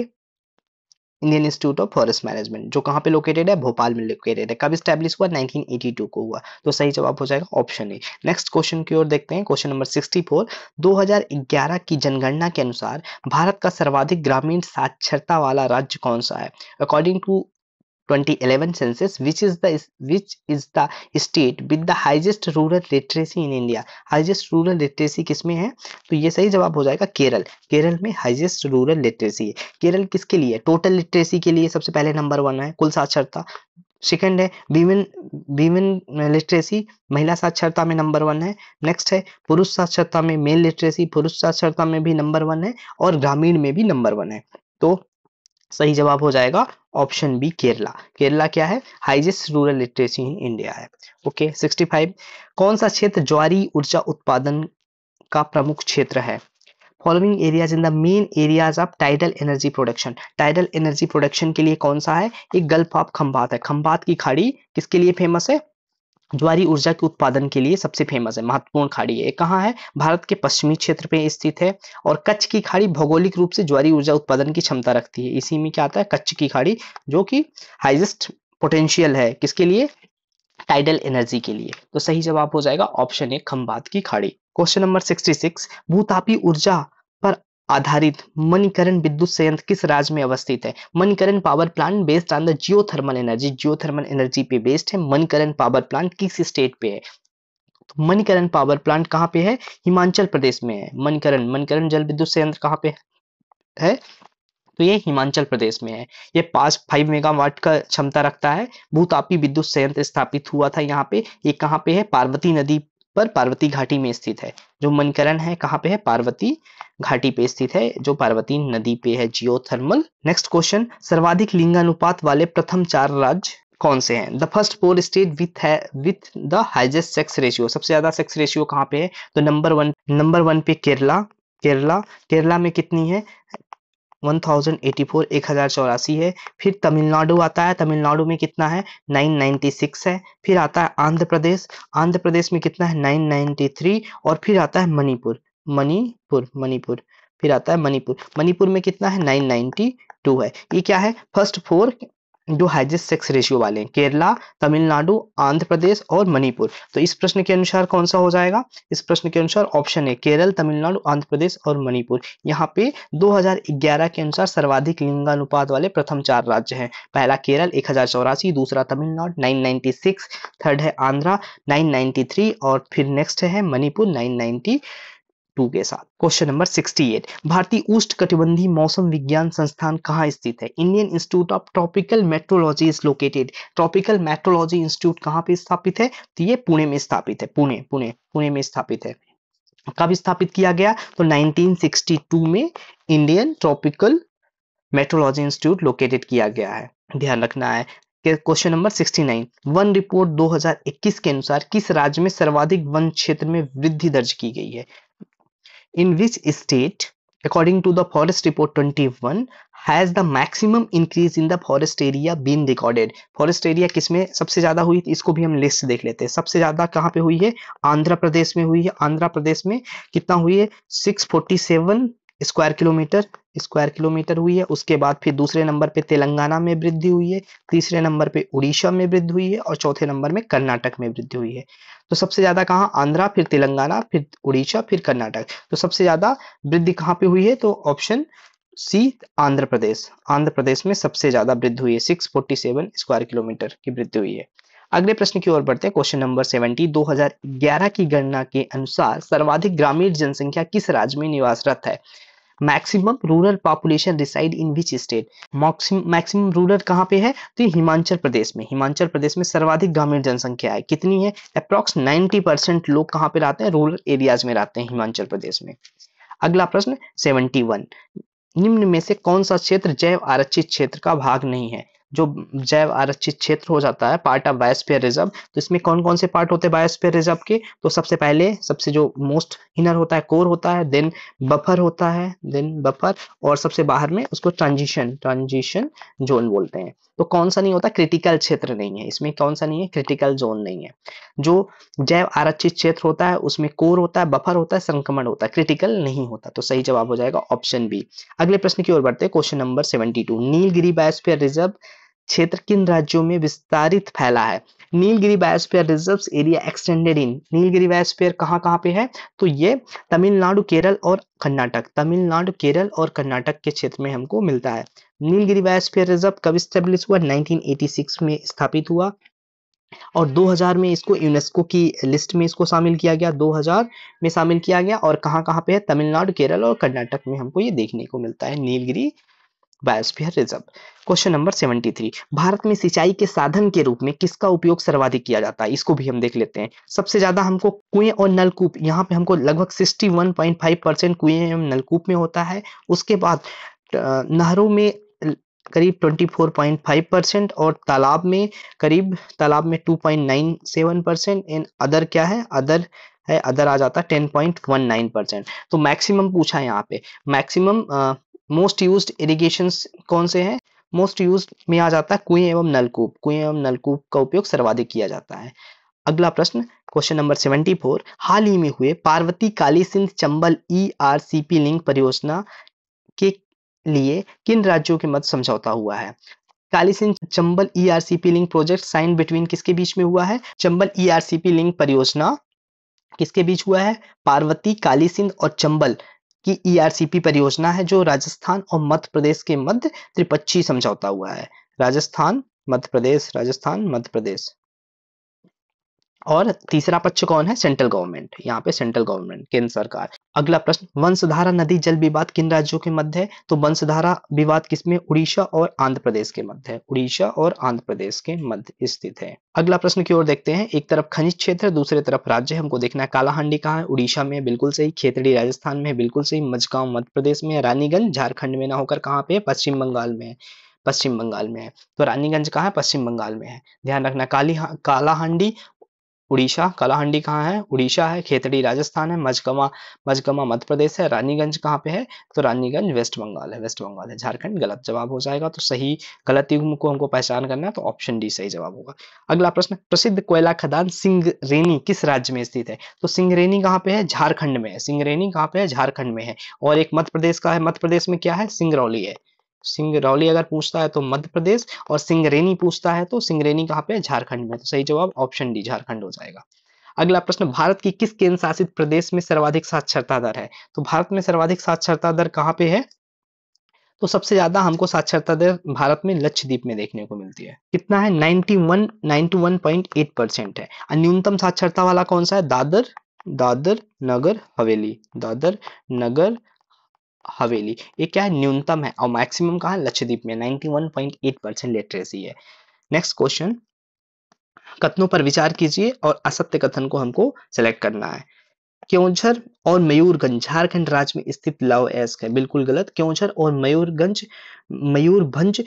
Indian Institute of Forest Management जो कहाँ पे लोकेटेड है भोपाल में लोकेटेड है कब स्टैब्लिश हुआ 1982 को हुआ तो सही जवाब हो जाएगा ऑप्शन ए नेक्स्ट क्वेश्चन की ओर देखते हैं क्वेश्चन नंबर 64 2011 की जनगणना के अनुसार भारत का सर्वाधिक ग्रामीण साक्षरता वाला राज्य कौन सा है according to 2011 census which is the which is the state with the highest rural literacy in India highest rural literacy kis mein hai to ye sahi jawab ho jayega Kerala Kerala mein highest rural literacy hai Kerala kiske liye total literacy ke liye sabse pehle number 1 hai kul साक्षरता second है women women literacy महिला साक्षरता में number one है next है पुरुष साक्षरता में मेल लिटरेसी पुरुष साक्षरता में भी नंबर वन है और ग्रामीण में भी नंबर वन है तो सही जवाब हो जाएगा ऑप्शन बी केरला केरला क्या है highest rural literacy in India है ओके सिक्सटी फाइव कौन सा क्षेत्र ज्वारी ऊर्जा उत्पादन का प्रमुख क्षेत्र है following areas in the main areas of tidal energy production tidal energy production के लिए कौन सा है एक गल्फ ऑफ खम्बात है खम्बात की खाड़ी किसके लिए फेमस है ज्वारी ऊर्जा के उत्पादन के लिए सबसे फेमस है महत्वपूर्ण खाड़ी है कहाँ है भारत के पश्चिमी क्षेत्र पे स्थित है और कच्छ की खाड़ी भौगोलिक रूप से ज्वारी ऊर्जा उत्पादन की क्षमता रखती है इसी में क्या आता है कच्छ की खाड़ी जो कि हाइजेस्ट पोटेंशियल है किसके लिए टाइडल एनर्जी के लिए तो सही जवाब हो जाएगा ऑप्शन ए खंबात की खाड़ी क्वेश्चन नंबर सिक्स भूतापी ऊर्जा पर आधारित मणिकरण विद्युत संयंत्र किस राज्य में अवस्थित है Manikaran power plant based on the geothermal energy geothermal energy पे बेस्ड है मणिकरण पावर प्लांट किस स्टेट पे है तो मणिकरण पावर प्लांट कहाँ पे है हिमाचल प्रदेश में है मणिकरण मणिकरण जल विद्युत संयंत्र कहाँ पे है तो ये हिमाचल प्रदेश में है ये पांच फाइव मेगावाट का क्षमता रखता है भूतापी विद्युत संयंत्र स्थापित हुआ था यहाँ पे ये कहाँ पे है पार्वती नदी पर पार्वती घाटी में स्थित है जो मनकरण है कहाँ पे है पार्वती घाटी पे स्थित है जो पार्वती नदी पे है जियो नेक्स्ट क्वेश्चन सर्वाधिक लिंगानुपात वाले प्रथम चार राज्य कौन से हैं the first four state with है with the highest sex ratio सबसे ज्यादा सेक्स रेशियो कहाँ पे है तो नंबर वन नंबर वन पे केरला केरला केरला में कितनी है 1084 एक हज़ार चौरासी है फिर तमिलनाडु आता है तमिलनाडु में कितना है नाइन सिक्स है फिर आता है आंध्र प्रदेश आंध्र प्रदेश में कितना है नाइन थ्री और फिर आता है मणिपुर मणिपुर मणिपुर फिर आता है मणिपुर मणिपुर में कितना है नाइन नाइन्टी टू है ये क्या है फर्स्ट फोर जो हाइजेस्ट सेक्स रेशियो वाले हैं केरला तमिलनाडु आंध्र प्रदेश और मणिपुर तो इस प्रश्न के अनुसार कौन सा हो जाएगा इस प्रश्न के अनुसार ऑप्शन है केरल तमिलनाडु आंध्र प्रदेश और मणिपुर यहाँ पे 2011 के अनुसार सर्वाधिक लिंगानुपात वाले प्रथम चार राज्य हैं पहला केरल एक दूसरा तमिलनाडु नाइन थर्ड है आंध्रा नाइन और फिर नेक्स्ट है मणिपुर नाइन टू के साथ क्वेश्चन नंबर 68 भारतीय उष्ट कटिबंधी मौसम विज्ञान संस्थान कहाँ स्थित है Indian Institute of Tropical Meteorology is located tropical meteorology institute कहाँ पे स्थापित है तो ये पुणे में स्थापित है पुणे पुणे पुणे में स्थापित है कब स्थापित किया गया तो 1962 में Indian tropical meteorology institute located किया गया है ध्यान रखना है क्वेश्चन नंबर 69 वन रिपोर्ट 2021 के अनुसार किस राज्य में सर्वाधिक वन क्षेत्र में वृद्धि दर्ज की गई है in which state according to the forest report 21 has the maximum increase in the forest area been recorded forest area किसमें सबसे ज्यादा हुई इसको भी हम लिस्ट देख लेते हैं सबसे ज्यादा कहाँ पे हुई है आंध्र प्रदेश में हुई है आंध्र प्रदेश में कितना हुई है 647 स्क्वायर किलोमीटर स्क्वायर किलोमीटर हुई है उसके बाद फिर दूसरे नंबर पे तेलंगाना में वृद्धि हुई है तीसरे नंबर पे उड़ीसा में वृद्धि हुई है और चौथे नंबर में कर्नाटक में वृद्धि हुई है तो सबसे ज्यादा कहाँ आंध्रा फिर तेलंगाना फिर उड़ीसा फिर कर्नाटक तो सबसे ज्यादा वृद्धि कहाँ पे हुई है तो ऑप्शन सी आंध्र प्रदेश आंध्र प्रदेश में सबसे ज्यादा वृद्धि हुई है six forty seven square kilometre की वृद्धि हुई है अगले प्रश्न की ओर बढ़ते हैं क्वेश्चन नंबर सेवेंटी 2011 की गणना के अनुसार सर्वाधिक ग्रामीण जनसंख्या किस राज्य में निवासरत है maximum rural population reside in which state maximum rural कहाँ पे है तो ये हिमाचल प्रदेश में हिमाचल प्रदेश में सर्वाधिक ग्रामीण जनसंख्या है कितनी है अप्रोक्स 90 परसेंट लोग कहाँ पे रहते हैं रूरल एरियाज में रहते हैं हिमाचल प्रदेश में अगला प्रश्न 71 निम्न में से कौन सा क्षेत्र जैव आरक्षित क्षेत्र का भाग नहीं है जो जैव आरक्षित क्षेत्र हो जाता है पार्ट ऑफ बायोस्फीयर रिजर्व तो इसमें कौन कौन से पार्ट होते हैं बायोस्फीयर रिजर्व के तो सबसे पहले सबसे जो मोस्ट इनर होता है कोर होता है देन बफर होता है देन बफर और सबसे बाहर में उसको ट्रांजिशन ट्रांजिशन जोन बोलते हैं तो कौन सा नहीं होता क्रिटिकल क्षेत्र नहीं है इसमें कौन सा नहीं है क्रिटिकल जोन नहीं है जो जैव आरक्षित क्षेत्र होता है उसमें कोर होता है बफर होता है संक्रमण होता है क्रिटिकल नहीं होता तो सही जवाब हो जाएगा ऑप्शन बी अगले प्रश्न की ओर बढ़ते हैं question number seventy two Nilgiri biosphere reserve क्षेत्र किन राज्यों में विस्तारित फैला है Nilgiri biosphere reserve area extended in Nilgiri biosphere कहाँ कहाँ पे है तो ये तमिलनाडु केरल और कर्नाटक तमिलनाडु केरल और कर्नाटक के क्षेत्र में हमको मिलता है नीलगिरी बायोस्फीयर रिजर्व कब स्टेब्लिश हुआ 1986 में स्थापित हुआ और 2000 में इसको यूनेस्को की लिस्ट में इसको शामिल किया गया 2000 में शामिल किया गया और कहाँ कहाँ पे है तमिलनाडु केरल और कर्नाटक में हमको ये देखने को मिलता है Nilgiri biosphere reserve question number seventy three Bharat में सिंचाई के साधन के रूप में किसका उपयोग सर्वाधिक किया जाता है इसको भी हम देख लेते हैं सबसे ज्यादा हमको कुएं और नलकूप यहाँ पे हमको लगभग sixty one point five percent कुएं एवं नलकूप में होता है उसके बाद नहरों में करीब 24.5 परसेंट और तालाब में करीब तालाब में 2.97 परसेंट एंड अदर क्या है अदर है अदर आ जाता है 10.19 परसेंट तो मैक्सिमम पूछा है यहाँ पे मैक्सिमम मोस्ट यूज इरीगेशन कौन से हैं मोस्ट यूज में आ जाता है कुएं एवं नलकूप कुएं एवं नलकूप का उपयोग सर्वाधिक किया जाता है अगला प्रश्न क्वेश्चन नंबर सेवेंटी फोर हाल ही में हुए Parvati Kali Sindh Chambal E R C P link परियोजना के लिए किन राज्यों के मध्य समझौता हुआ है Kali Sindh Chambal E R C P link project sign between किसके बीच में हुआ है Chambal E R C P link परियोजना किसके बीच हुआ है पार्वती काली सिंध और चंबल की ईआरसीपी e परियोजना है जो राजस्थान और मध्य प्रदेश के मध्य त्रिपक्षीय समझौता हुआ है राजस्थान मध्य प्रदेश राजस्थान मध्य प्रदेश और तीसरा पक्ष कौन है सेंट्रल गवर्नमेंट यहाँ पे सेंट्रल गवर्नमेंट केंद्र सरकार अगला प्रश्न वंशधारा नदी जल विवाद किन राज्यों के मध्य है तो वंशधारा विवाद किसमें उड़ीसा और आंध्र प्रदेश के मध्य है उड़ीसा और आंध्र प्रदेश के मध्य स्थित है अगला प्रश्न की ओर देखते हैं एक तरफ खनिज क्षेत्र दूसरे तरफ राज्य हमको देखना है कालाहांडी कहाँ है उड़ीसा में बिल्कुल सही खेतड़ी राजस्थान में बिल्कुल सही मजगांव मध्य प्रदेश में रानीगंज झारखंड में ना होकर कहाँ पे पश्चिम बंगाल में पश्चिम बंगाल में है तो रानीगंज कहाँ है पश्चिम बंगाल में है ध्यान रखना काली काला हांडी उड़ीसा कलाहंडी कहाँ है उड़ीसा है खेतड़ी राजस्थान है मजकमा मजकमा मध्य प्रदेश है रानीगंज कहाँ पे है तो रानीगंज वेस्ट बंगाल है वेस्ट बंगाल है झारखंड गलत जवाब हो जाएगा तो सही गलत युग्म को हमको पहचान करना है तो ऑप्शन डी सही जवाब होगा अगला प्रश्न प्रसिद्ध कोयला खदान सिंगरेनी किस राज्य में स्थित है तो सिंगरेनी कहाँ पे है झारखंड में है सिंगरेनी कहाँ पे है झारखंड में है और एक मध्य प्रदेश का है मध्य प्रदेश में क्या है सिंगरौली है सिंगरौली अगर पूछता है तो मध्य प्रदेश और सिंगरेनी पूछता है तो सिंगरेनी कहाँ पे है झारखंड में तो सही जवाब ऑप्शन डी झारखंड हो जाएगा अगला प्रश्न भारत की किस केंद्र शासित प्रदेश में सर्वाधिक साक्षरता दर है तो भारत में सर्वाधिक साक्षरता दर कहाँ पे है तो सबसे ज्यादा हमको साक्षरता दर भारत में लक्षद्वीप में देखने को मिलती है कितना है 91 91.8 परसेंट है और न्यूनतम साक्षरता वाला कौन सा है दादर दादर नगर हवेली दादर नगर हवेली ये क्या है न्यूनतम है और मैक्सिमम कहा लक्षद्वीप में 91.8 परसेंट लिटरेसी है नेक्स्ट क्वेश्चन कथनों पर विचार कीजिए और असत्य कथन को हमको सेलेक्ट करना है क्योंझर और मयूरगंज झारखंड राज्य में स्थित लव एस्क है बिल्कुल गलत क्योंझर और मयूरगंज मयूरभंज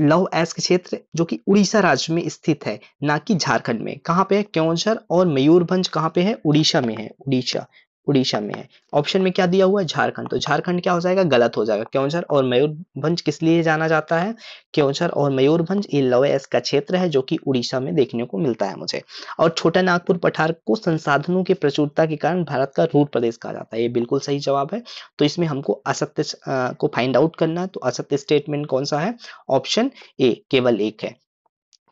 लव एस्क क्षेत्र जो कि उड़ीसा राज्य में स्थित है ना कि झारखंड में कहाँ पे है क्योंझर और मयूरभंज कहाँ पे है उड़ीसा में है उड़ीसा उड़ीसा में है ऑप्शन में क्या दिया हुआ है झारखंड तो झारखंड क्या हो जाएगा गलत हो जाएगा क्योंझर और मयूरभंज किस लिए जाना जाता है क्योंझर और मयूरभंज ये लवेस का क्षेत्र है जो कि उड़ीसा में देखने को मिलता है मुझे और छोटा नागपुर पठार को संसाधनों की प्रचुरता के कारण भारत का रूट प्रदेश कहा जाता है ये बिल्कुल सही जवाब है तो इसमें हमको असत्य को फाइंड आउट करना है तो असत्य स्टेटमेंट कौन सा है ऑप्शन ए केवल एक है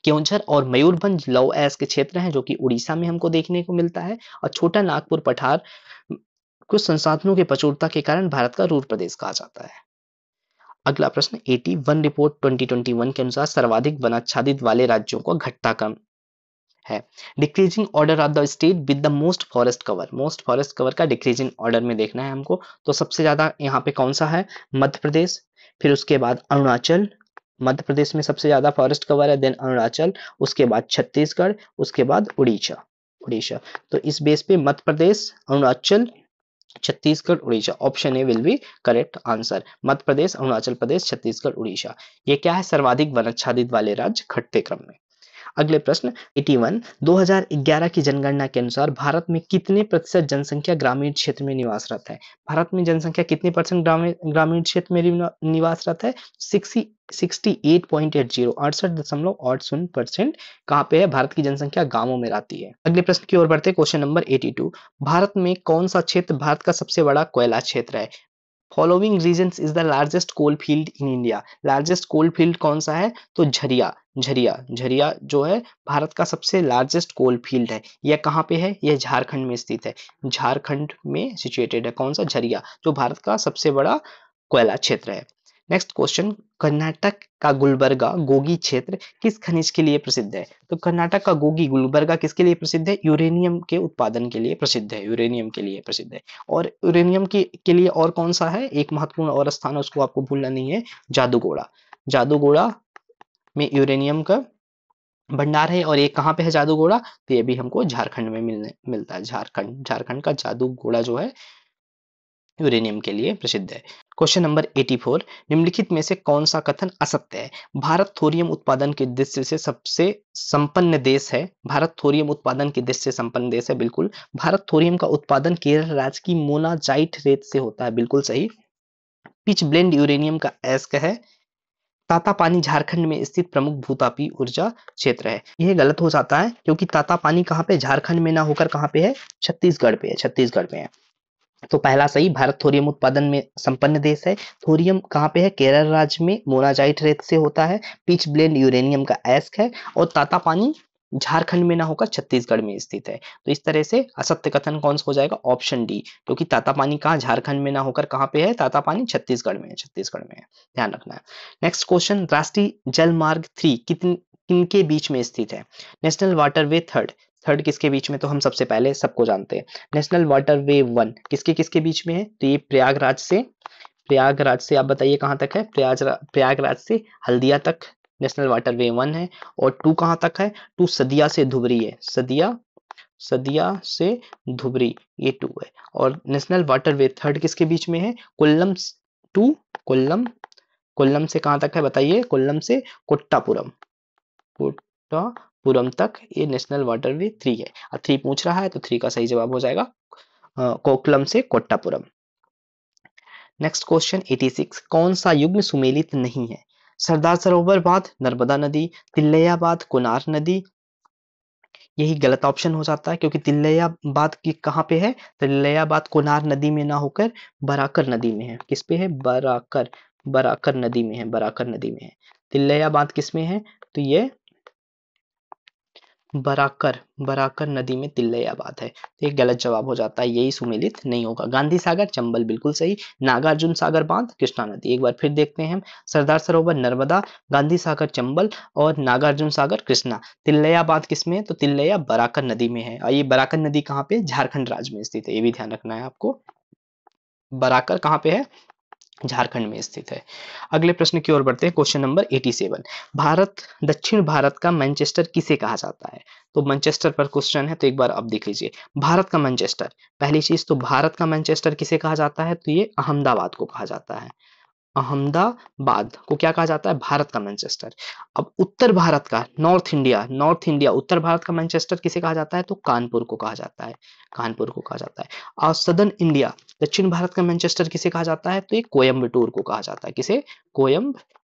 केवंझर और मयूरभंज लव एस के क्षेत्र हैं जो कि उड़ीसा में हमको देखने को मिलता है और छोटा नागपुर पठार कुछ संसाधनों की प्रचुरता के कारण भारत का रूर प्रदेश कहा जाता है अगला प्रश्न 81 रिपोर्ट 2021 के अनुसार सर्वाधिक वनाच्छादित वाले राज्यों का घटता क्रम है decreasing order of the state with the most forest cover most forest cover का डिक्रीजिंग ऑर्डर में देखना है हमको तो सबसे ज्यादा यहाँ पे कौन सा है मध्य प्रदेश फिर उसके बाद अरुणाचल मध्य प्रदेश में सबसे ज्यादा फॉरेस्ट कवर है देन अरुणाचल उसके बाद छत्तीसगढ़ उसके बाद उड़ीसा उड़ीसा तो इस बेस पे Madhya Pradesh Arunachal Chhattisgarh Orissa option A will be correct answer Madhya Pradesh Arunachal Pradesh Chhattisgarh Orissa ये क्या है सर्वाधिक वनच्छादित वाले राज्य घटते क्रम में अगले प्रश्न 81 2011 की जनगणना के अनुसार भारत में कितने प्रतिशत जनसंख्या ग्रामीण क्षेत्र में निवासरत है भारत में जनसंख्या कितने परसेंट ग्रामीण क्षेत्र में निवासरत है sixty sixty eight point eight zero अड़सठ दशमलव आठ शून्य कहाँ पे है भारत की जनसंख्या गांवों में रहती है अगले प्रश्न की ओर बढ़ते question number eighty two Bharat में कौन सा क्षेत्र भारत का सबसे बड़ा कोयला क्षेत्र है following region is the largest coal field in India largest coal field कौन सा है तो झरिया झरिया झरिया जो है भारत का सबसे लार्जेस्ट कोल फील्ड है यह कहाँ पे है यह झारखंड में स्थित है झारखंड में सिचुएटेड है कौन सा झरिया जो भारत का सबसे बड़ा कोयला क्षेत्र है नेक्स्ट क्वेश्चन कर्नाटक का गुलबर्गा गोगी क्षेत्र किस खनिज के लिए प्रसिद्ध है तो कर्नाटक का गोगी गुलबर्गा किसके लिए प्रसिद्ध है यूरेनियम के उत्पादन के लिए प्रसिद्ध है यूरेनियम के लिए प्रसिद्ध है और यूरेनियम के, के लिए और कौन सा है एक महत्वपूर्ण और स्थान है उसको आपको भूलना नहीं है जादूगोड़ा जादूगोड़ा में यूरेनियम का भंडार है और ये कहाँ पे है जादू घोड़ा तो ये भी हमको झारखंड में मिलने मिलता है झारखंड झारखंड का जादू घोड़ा जो है यूरेनियम के लिए प्रसिद्ध है क्वेश्चन नंबर 84 निम्नलिखित में से कौन सा कथन असत्य है भारत थोरियम उत्पादन की दृष्टि से सबसे संपन्न देश है भारत थोरियम उत्पादन की दृष्टि से संपन्न देश है बिल्कुल भारत थोरियम का उत्पादन केरल राज्य की मोनाजाइट रेत से होता है बिल्कुल सही पिच ब्लेंड यूरेनियम का एस्क है ताता पानी झारखंड में स्थित प्रमुख भूतापी ऊर्जा क्षेत्र है यह गलत हो जाता है क्योंकि ताता पानी कहाँ पे झारखंड में ना होकर कहाँ पे है छत्तीसगढ़ पे है छत्तीसगढ़ में है तो पहला सही भारत थोरियम उत्पादन में संपन्न देश है थोरियम कहाँ पे है केरल राज्य में मोनाजाइट रेत से होता है पिच ब्लेंड यूरेनियम का एस्क है और ताता पानी झारखंड में ना होकर छत्तीसगढ़ में स्थित है तो इस तरह से असत्य कथन कौन सा हो जाएगा ऑप्शन डी क्योंकि तो ताता पानी कहाँ झारखंड में ना होकर कहाँ पे है ताता पानी छत्तीसगढ़ में है छत्तीसगढ़ में है ध्यान रखना है नेक्स्ट क्वेश्चन राष्ट्रीय जल मार्ग थ्री कितन किनके बीच में स्थित है नेशनल वाटरवे थर्ड थर्ड किसके बीच में तो हम सबसे पहले सबको जानते हैं नेशनल वाटर वे वन किसके किसके बीच में है तो ये प्रयागराज से प्रयागराज से आप बताइए कहाँ तक है प्रयाग प्रयागराज से हल्दिया तक नेशनल वाटर वे वन है और टू कहाँ तक है टू सदिया से धुबरी है सदिया सदिया से धुबरी ये टू है और नेशनल वाटर वे थर्ड किसके बीच में है कोल्लम टू कोल्लम कोल्लम से कहाँ तक है बताइए कोल्लम से कोट्टापुरम कोट्टा पुरम तक ये नेशनल वाटरवे थ्री है और थ्री पूछ रहा है तो थ्री का सही जवाब हो जाएगा कोकलम से कोट्टापुरम नेक्स्ट क्वेश्चन 86 कौन सा युग्म सुमेलित नहीं है सरदार सरोवर बाद नर्मदा नदी तिल्लैयाबाद कुनार नदी यही गलत ऑप्शन हो जाता है क्योंकि तिल्लैयाबाद की कहाँ पे है तिल्लैयाबाद कुनार नदी में ना होकर बराकर नदी में है किस पे है बराकर बराकर नदी में है बराकर नदी में है तिल्लैयाबाद किस में है तो ये बराकर बराकर नदी में तिल्ले आबाद है तो ये गलत जवाब हो जाता है यही सुमिलित नहीं होगा गांधी सागर चंबल बिल्कुल सही नागार्जुन सागर बांध कृष्णा नदी एक बार फिर देखते हैं सरदार सरोवर नर्मदा गांधी सागर चंबल और नागार्जुन सागर कृष्णा तिल्लया बांध किसमें है तो तिल्लया बराकर नदी में है और ये बराकर नदी कहाँ पे झारखंड राज्य में स्थित है ये भी ध्यान रखना है आपको बराकर कहाँ पे है झारखंड में स्थित है अगले प्रश्न की ओर बढ़ते हैं क्वेश्चन नंबर 87 भारत दक्षिण भारत का मैनचेस्टर किसे कहा जाता है तो मैनचेस्टर पर क्वेश्चन है तो एक बार अब देख लीजिए भारत का मैनचेस्टर पहली चीज तो भारत का मैनचेस्टर किसे कहा जाता है तो ये अहमदाबाद को कहा जाता है अहमदाबाद को क्या कहा जाता है भारत का मैनचेस्टर अब उत्तर भारत का नॉर्थ इंडिया नॉर्थ इंडिया उत्तर भारत का मैनचेस्टर किसे कहा जाता है तो कानपुर को कहा जाता है कानपुर को कहा जाता है और सदर्न इंडिया दक्षिण भारत का मैनचेस्टर किसे कहा जाता है तो ये कोयम्बटूर को कहा जाता है किसे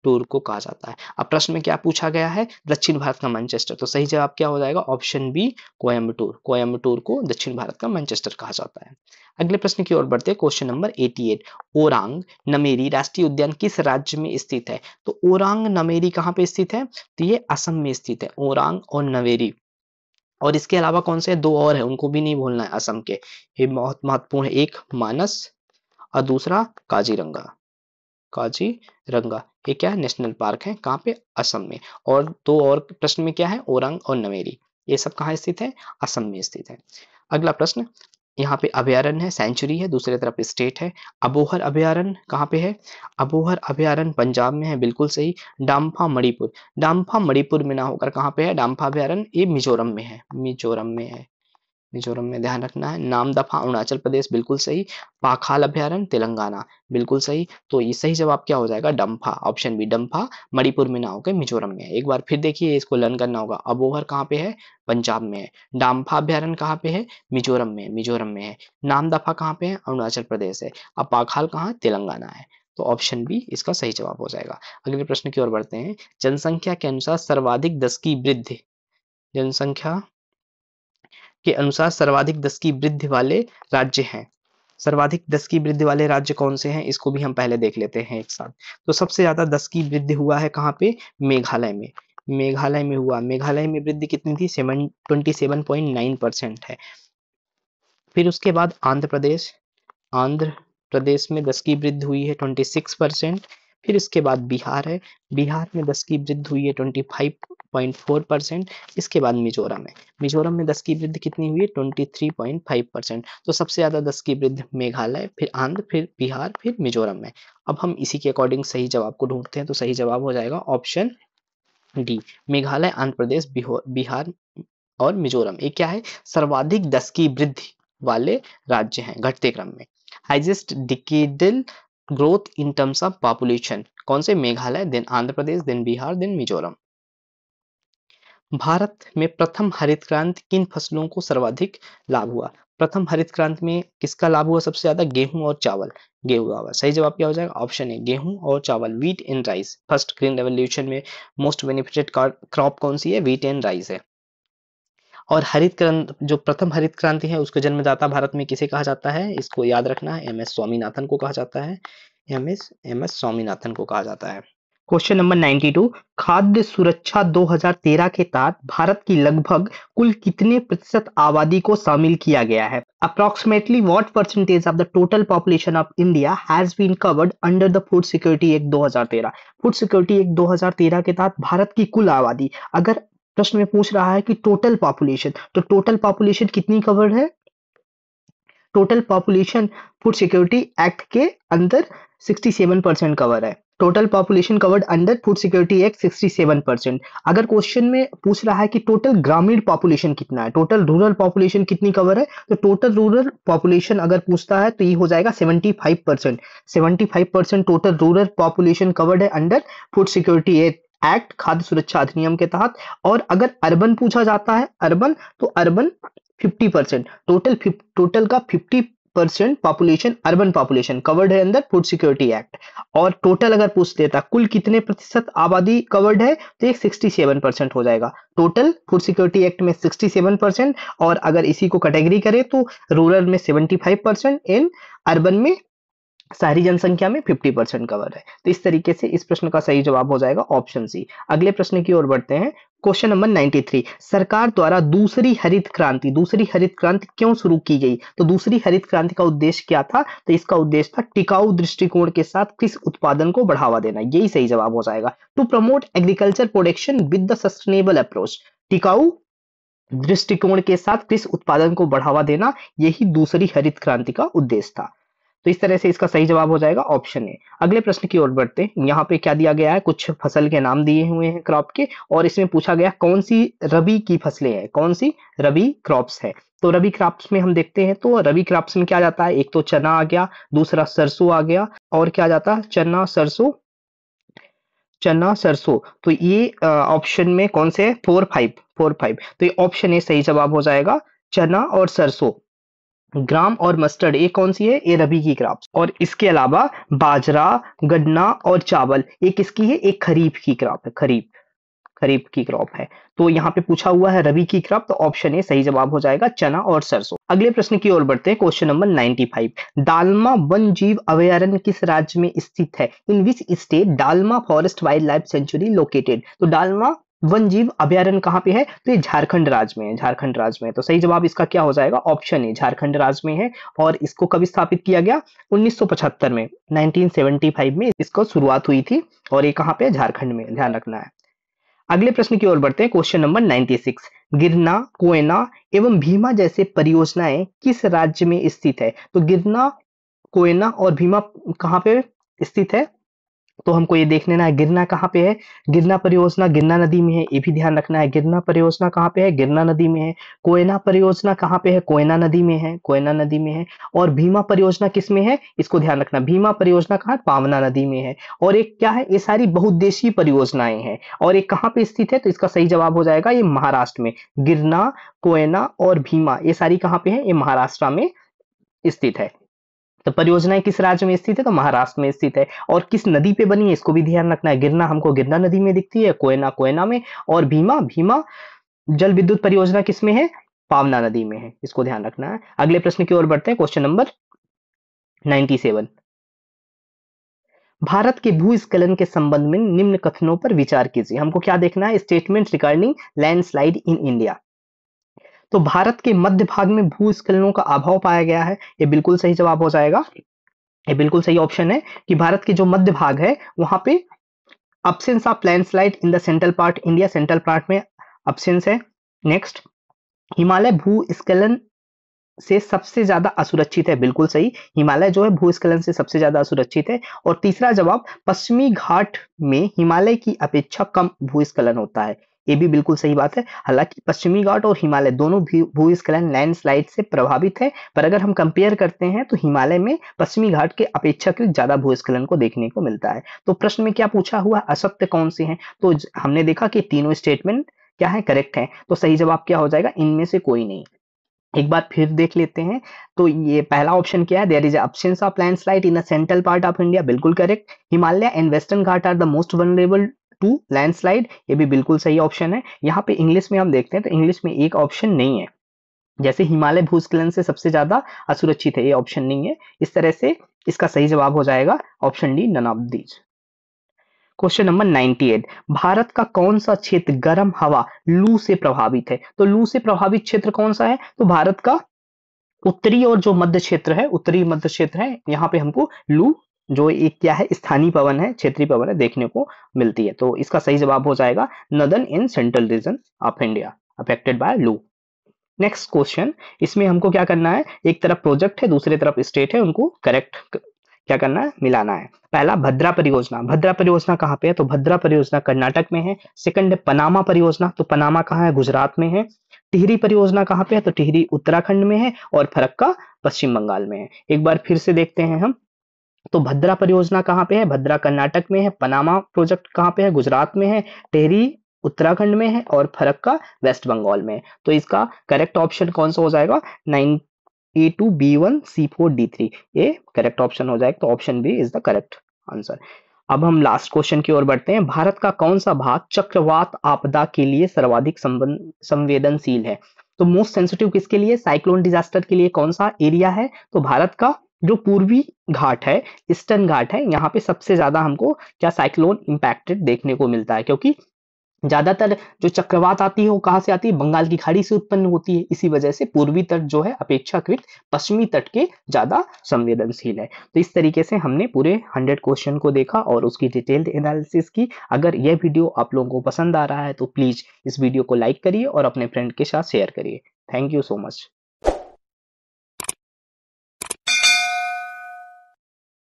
टूर को कहा जाता है अब प्रश्न में क्या पूछा गया है दक्षिण भारत का मैनचेस्टर तो सही जवाब क्या हो जाएगा ऑप्शन बी कोयम्बटूर कोयम्बटूर को दक्षिण भारत का मैनचेस्टर कहा जाता है अगले प्रश्न की ओर बढ़ते हैं क्वेश्चन नंबर 88 ओरांग नमेरी राष्ट्रीय उद्यान किस राज्य में स्थित है तो ओरांग नमेरी कहाँ पे स्थित है तो ये असम में स्थित है ओरांग और नवेरी और इसके अलावा कौन से दो और है उनको भी नहीं भूलना है असम के ये बहुत महत्वपूर्ण है एक मानस और दूसरा काजीरंगा काजी रंगा ये क्या है नेशनल पार्क है कहाँ पे असम में और दो और प्रश्न में क्या है ओरंग और नवेरी ये सब कहाँ स्थित है असम में स्थित है अगला प्रश्न यहाँ पे अभ्यारण है सेंचुरी है दूसरे तरफ स्टेट है अबोहर अभ्यारण्य कहाँ पे है अबोहर अभ्यारण्य पंजाब में है बिल्कुल सही डाम्फा मणिपुर डाम्फा मणिपुर में ना होकर कहाँ पे है डाम्फा अभ्यारण ये मिजोरम में है मिजोरम में है मिजोरम में ध्यान रखना है नाम दफा अरुणाचल प्रदेश बिल्कुल सही पाखाल अभ्यारण तेलंगाना बिल्कुल सही तो ये सही जवाब क्या हो जाएगा डम्फा ऑप्शन बी डम्फा मणिपुर में ना होकर मिजोरम में एक बार फिर देखिए इसको लर्न करना होगा अबोहर कहाँ पे है पंजाब में है डाम्फा अभ्यारण कहाँ पे है मिजोरम में मिजोरम में है नाम दफा कहाँ पे है अरुणाचल प्रदेश है अब पाखाल कहाँ तेलंगाना है तो ऑप्शन बी इसका सही जवाब हो जाएगा अगले प्रश्न की ओर बढ़ते हैं जनसंख्या के अनुसार सर्वाधिक दस की वृद्धि जनसंख्या के अनुसार सर्वाधिक दस की वृद्धि वाले राज्य हैं सर्वाधिक दस की वृद्धि वाले राज्य कौन से हैं इसको भी हम पहले देख लेते हैं एक साथ तो सबसे ज्यादा दस की वृद्धि हुआ है कहाँ पे मेघालय में मेघालय में हुआ मेघालय में वृद्धि कितनी थी seven twenty seven point nine percent है फिर उसके बाद आंध्र प्रदेश आंध्र प्रदेश में दस की वृद्धि हुई है ट्वेंटी सिक्स परसेंट फिर इसके बाद बिहार है बिहार में दस की वृद्धि हुई है twenty five point four percent इसके बाद मिजोरम है मिजोरम में दस की वृद्धि कितनी हुई है twenty three point five percent तो सबसे ज्यादा दस की वृद्धि मेघालय फिर आंध्र फिर बिहार फिर मिजोरम में अब हम इसी के अकॉर्डिंग सही जवाब को ढूंढते हैं तो सही जवाब हो जाएगा ऑप्शन डी मेघालय आंध्र प्रदेश बिहार और मिजोरम ये क्या है सर्वाधिक दस की वृद्धि वाले राज्य हैं घटते क्रम में highest decadal growth in terms of population कौन से Meghalaya then Andhra Pradesh then Bihar then Mizoram Bharat में प्रथम हरित क्रांति किन फसलों को सर्वाधिक लाभ हुआ प्रथम हरित क्रांति में किसका लाभ हुआ सबसे ज्यादा गेहूं और चावल गेहूं चावल सही जवाब क्या हो जाएगा ऑप्शन है गेहूं और चावल wheat and rice first green revolution में मोस्ट बेनिफिटेड क्रॉप कौन सी है व्हीट एंड राइस है और हरित क्रांति जो प्रथम हरित क्रांति है उसके जन्मदाता भारत में किसे कहा जाता है इसको याद रखना है एम एस स्वामीनाथन को कहा जाता है M S M S Swaminathan को कहा जाता है क्वेश्चन नंबर 92 खाद्य सुरक्षा 2013 के तहत भारत की लगभग कुल कितने प्रतिशत आबादी को शामिल किया गया है approximately what percentage of the total population of India has been covered under the food security act 2013 food security act 2013 के तहत भारत की कुल आबादी अगर प्रश्न में पूछ रहा है कि टोटल पॉपुलेशन तो टोटल पॉपुलेशन कितनी कवर्ड है total population food security act के अंदर 67 परसेंट कवर है total population covered under food security act 67 percent अगर क्वेश्चन में पूछ रहा है कि टोटल ग्रामीण पॉपुलेशन कितना है टोटल रूरल पॉपुलेशन कितनी कवर है तो टोटल रूरल पॉपुलेशन अगर पूछता है तो ये हो जाएगा 75 percent seventy five percent total rural population covered है under food security act act खाद्य सुरक्षा अधिनियम के तहत और अगर अर्बन पूछा जाता है अर्बन तो अर्बन 50 परसेंट टोटल टोटल का 50 percent population urban population covered है अंदर फूड सिक्योरिटी एक्ट और टोटल अगर पूछ देता कुल कितने प्रतिशत आबादी कवर्ड है तो एक 67 परसेंट हो जाएगा टोटल फूड सिक्योरिटी एक्ट में 67 परसेंट और अगर इसी को कैटेगरी करें तो रूरल में 75 परसेंट एंड अर्बन में सारी जनसंख्या में 50 परसेंट कवर है तो इस तरीके से इस प्रश्न का सही जवाब हो जाएगा ऑप्शन सी अगले प्रश्न की ओर बढ़ते हैं क्वेश्चन नंबर 93 सरकार द्वारा दूसरी हरित क्रांति दूसरी हरित क्रांति क्यों शुरू की गई तो दूसरी हरित क्रांति का उद्देश्य क्या था तो इसका उद्देश्य था टिकाऊ दृष्टिकोण के साथ किस उत्पादन को बढ़ावा देना यही सही जवाब हो जाएगा to promote agriculture production with the sustainable approach टिकाऊ दृष्टिकोण के साथ किस उत्पादन को बढ़ावा देना यही दूसरी हरित क्रांति का उद्देश्य था तो इस तरह से इसका सही जवाब हो जाएगा ऑप्शन ए अगले प्रश्न की ओर बढ़ते हैं यहाँ पे क्या दिया गया है कुछ फसल के नाम दिए हुए हैं क्रॉप के और इसमें पूछा गया कौन सी रबी की फसलें हैं कौन सी रबी क्रॉप्स है तो रबी क्रॉप्स में हम देखते हैं तो रबी क्रॉप्स में क्या जाता है एक तो चना आ गया दूसरा सरसों आ गया और क्या जाता है चना सरसों चना सरसों तो ये ऑप्शन में कौन से फोर फाइव फोर फाइव तो ये ऑप्शन ए सही जवाब हो जाएगा चना और सरसों ग्राम और मस्टर्ड ये कौन सी है ये रबी की क्रॉप और इसके अलावा बाजरा गन्ना और चावल ये किसकी है एक खरीफ की क्रॉप है खरीफ खरीफ की क्रॉप है तो यहाँ पे पूछा हुआ है रबी की क्रॉप तो ऑप्शन ए सही जवाब हो जाएगा चना और सरसों अगले प्रश्न की ओर बढ़ते हैं क्वेश्चन नंबर 95 डालमा वन जीव अभयारण्य किस राज्य में स्थित है in which state Dalma forest wild life sanctuary located तो डालमा वन जीव अभ्यारण्य कहाँ पे है तो ये झारखंड राज्य में है झारखंड राज्य में तो सही जवाब इसका क्या हो जाएगा ऑप्शन ए झारखंड राज्य में है और इसको कब स्थापित किया गया 1975 में 1975 में इसको शुरुआत हुई थी और ये कहाँ पे झारखंड में ध्यान रखना है अगले प्रश्न की ओर बढ़ते हैं क्वेश्चन नंबर सिक्स गिरना कोयना एवं भीमा जैसे परियोजनाएं किस राज्य में स्थित है तो गिरना कोयना और भीमा कहाँ पे स्थित है तो हमको ये देख लेना है गिरना कहाँ पे है गिरना परियोजना गिरना नदी में है ये भी ध्यान रखना है गिरना परियोजना कहाँ पे है गिरना नदी में है कोयना परियोजना कहाँ पे है कोयना नदी में है कोयना नदी में है और भीमा परियोजना किस में है इसको ध्यान रखना भीमा परियोजना कहाँ पावना नदी में है और एक क्या है ये सारी बहुद्देशीय परियोजनाएं हैं और एक कहाँ पे स्थित है तो इसका सही जवाब हो जाएगा ये महाराष्ट्र में गिरना कोयना और भीमा ये सारी कहाँ पे है ये महाराष्ट्र में स्थित है तो परियोजनाएं किस राज्य में स्थित है तो महाराष्ट्र में स्थित है और किस नदी पे बनी है इसको भी ध्यान रखना है गिरना हमको गिरना नदी में दिखती है कोयना कोयना में और भीमा भीमा जल विद्युत परियोजना किस में है पावना नदी में है इसको ध्यान रखना है अगले प्रश्न की ओर बढ़ते हैं क्वेश्चन नंबर 97 भारत के भूस्खलन के संबंध में निम्न कथनों पर विचार कीजिए हमको क्या देखना है statement regarding landslide in India तो भारत के मध्य भाग में भूस्खलनों का अभाव पाया गया है ये बिल्कुल सही जवाब हो जाएगा ये बिल्कुल सही ऑप्शन है कि भारत के जो मध्य भाग है वहां पे absence of landslide in the central part India central part में अपसेंस है नेक्स्ट हिमालय भूस्खलन से सबसे ज्यादा असुरक्षित है बिल्कुल सही हिमालय जो है भूस्खलन से सबसे ज्यादा असुरक्षित है और तीसरा जवाब पश्चिमी घाट में हिमालय की अपेक्षा कम भूस्खलन होता है ये भी बिल्कुल सही बात है हालांकि पश्चिमी घाट और हिमालय दोनों भूस्खलन लैंडस्लाइड से प्रभावित है पर अगर हम कंपेयर करते हैं तो हिमालय में पश्चिमी घाट के अपेक्षाकृत ज्यादा भूस्खलन को देखने को मिलता है तो प्रश्न में क्या पूछा हुआ असत्य कौन से हैं तो हमने देखा कि तीनों स्टेटमेंट क्या है करेक्ट है तो सही जवाब क्या हो जाएगा इनमें से कोई नहीं एक बार फिर देख लेते हैं तो ये पहला ऑप्शन क्या है there is absence of landslide in the central part of India बिल्कुल correct Himalaya and Western Ghat are the most vulnerable to landslide ये भी बिल्कुल सही ऑप्शन है यहाँ पे इंग्लिश में हम देखते हैं तो इंग्लिश में एक ऑप्शन नहीं है जैसे हिमालय भूस्खलन से सबसे ज्यादा असुरक्षित है ये ऑप्शन नहीं है इस तरह से इसका सही जवाब हो जाएगा option D none of these question number 98 Bharat का कौन सा क्षेत्र गर्म हवा लू से प्रभावित है तो लू से प्रभावित क्षेत्र कौन सा है तो भारत का उत्तरी और जो मध्य क्षेत्र है उत्तरी मध्य क्षेत्र है यहाँ पे हमको लू जो एक क्या है स्थानीय पवन है क्षेत्रीय पवन है देखने को मिलती है तो इसका सही जवाब हो जाएगा northern in central region of India affected by loo next question इसमें हमको क्या करना है एक तरफ प्रोजेक्ट है दूसरे तरफ स्टेट है उनको करेक्ट क्या करना है मिलाना है पहला भद्रा परियोजना भद्रा परियोजना कहाँ पे है तो भद्रा परियोजना कर्नाटक में है सेकंड है पनामा परियोजना तो पनामा कहाँ है गुजरात में है टिहरी परियोजना कहाँ पे है तो टिहरी उत्तराखंड में है और फरक्का पश्चिम बंगाल में है एक बार फिर से देखते हैं हम तो भद्रा परियोजना कहाँ पे है भद्रा कर्नाटक में है पनामा प्रोजेक्ट कहाँ पे है गुजरात में है टेहरी उत्तराखंड में है और फरक्का वेस्ट बंगाल में तो इसका करेक्ट ऑप्शन कौन सा हो जाएगा nine A two B one C four D three ये करेक्ट ऑप्शन हो जाएगा तो option B is the correct answer अब हम लास्ट क्वेश्चन की ओर बढ़ते हैं भारत का कौन सा भाग चक्रवात आपदा के लिए सर्वाधिक संवेदनशील है तो मोस्ट सेंसिटिव किसके लिए साइक्लोन डिजास्टर के लिए कौन सा एरिया है तो भारत का जो पूर्वी घाट है ईस्टर्न घाट है यहाँ पे सबसे ज्यादा हमको क्या साइक्लोन इम्पैक्टेड देखने को मिलता है क्योंकि ज्यादातर जो चक्रवात आती है वो कहाँ से आती है बंगाल की खाड़ी से उत्पन्न होती है इसी वजह से पूर्वी तट जो है अपेक्षाकृत पश्चिमी तट के ज्यादा संवेदनशील है तो इस तरीके से हमने पूरे 100 क्वेश्चन को देखा और उसकी डिटेल्ड एनालिसिस की अगर यह वीडियो आप लोगों को पसंद आ रहा है तो प्लीज इस वीडियो को लाइक करिए और अपने फ्रेंड के साथ शेयर करिए थैंक यू सो मच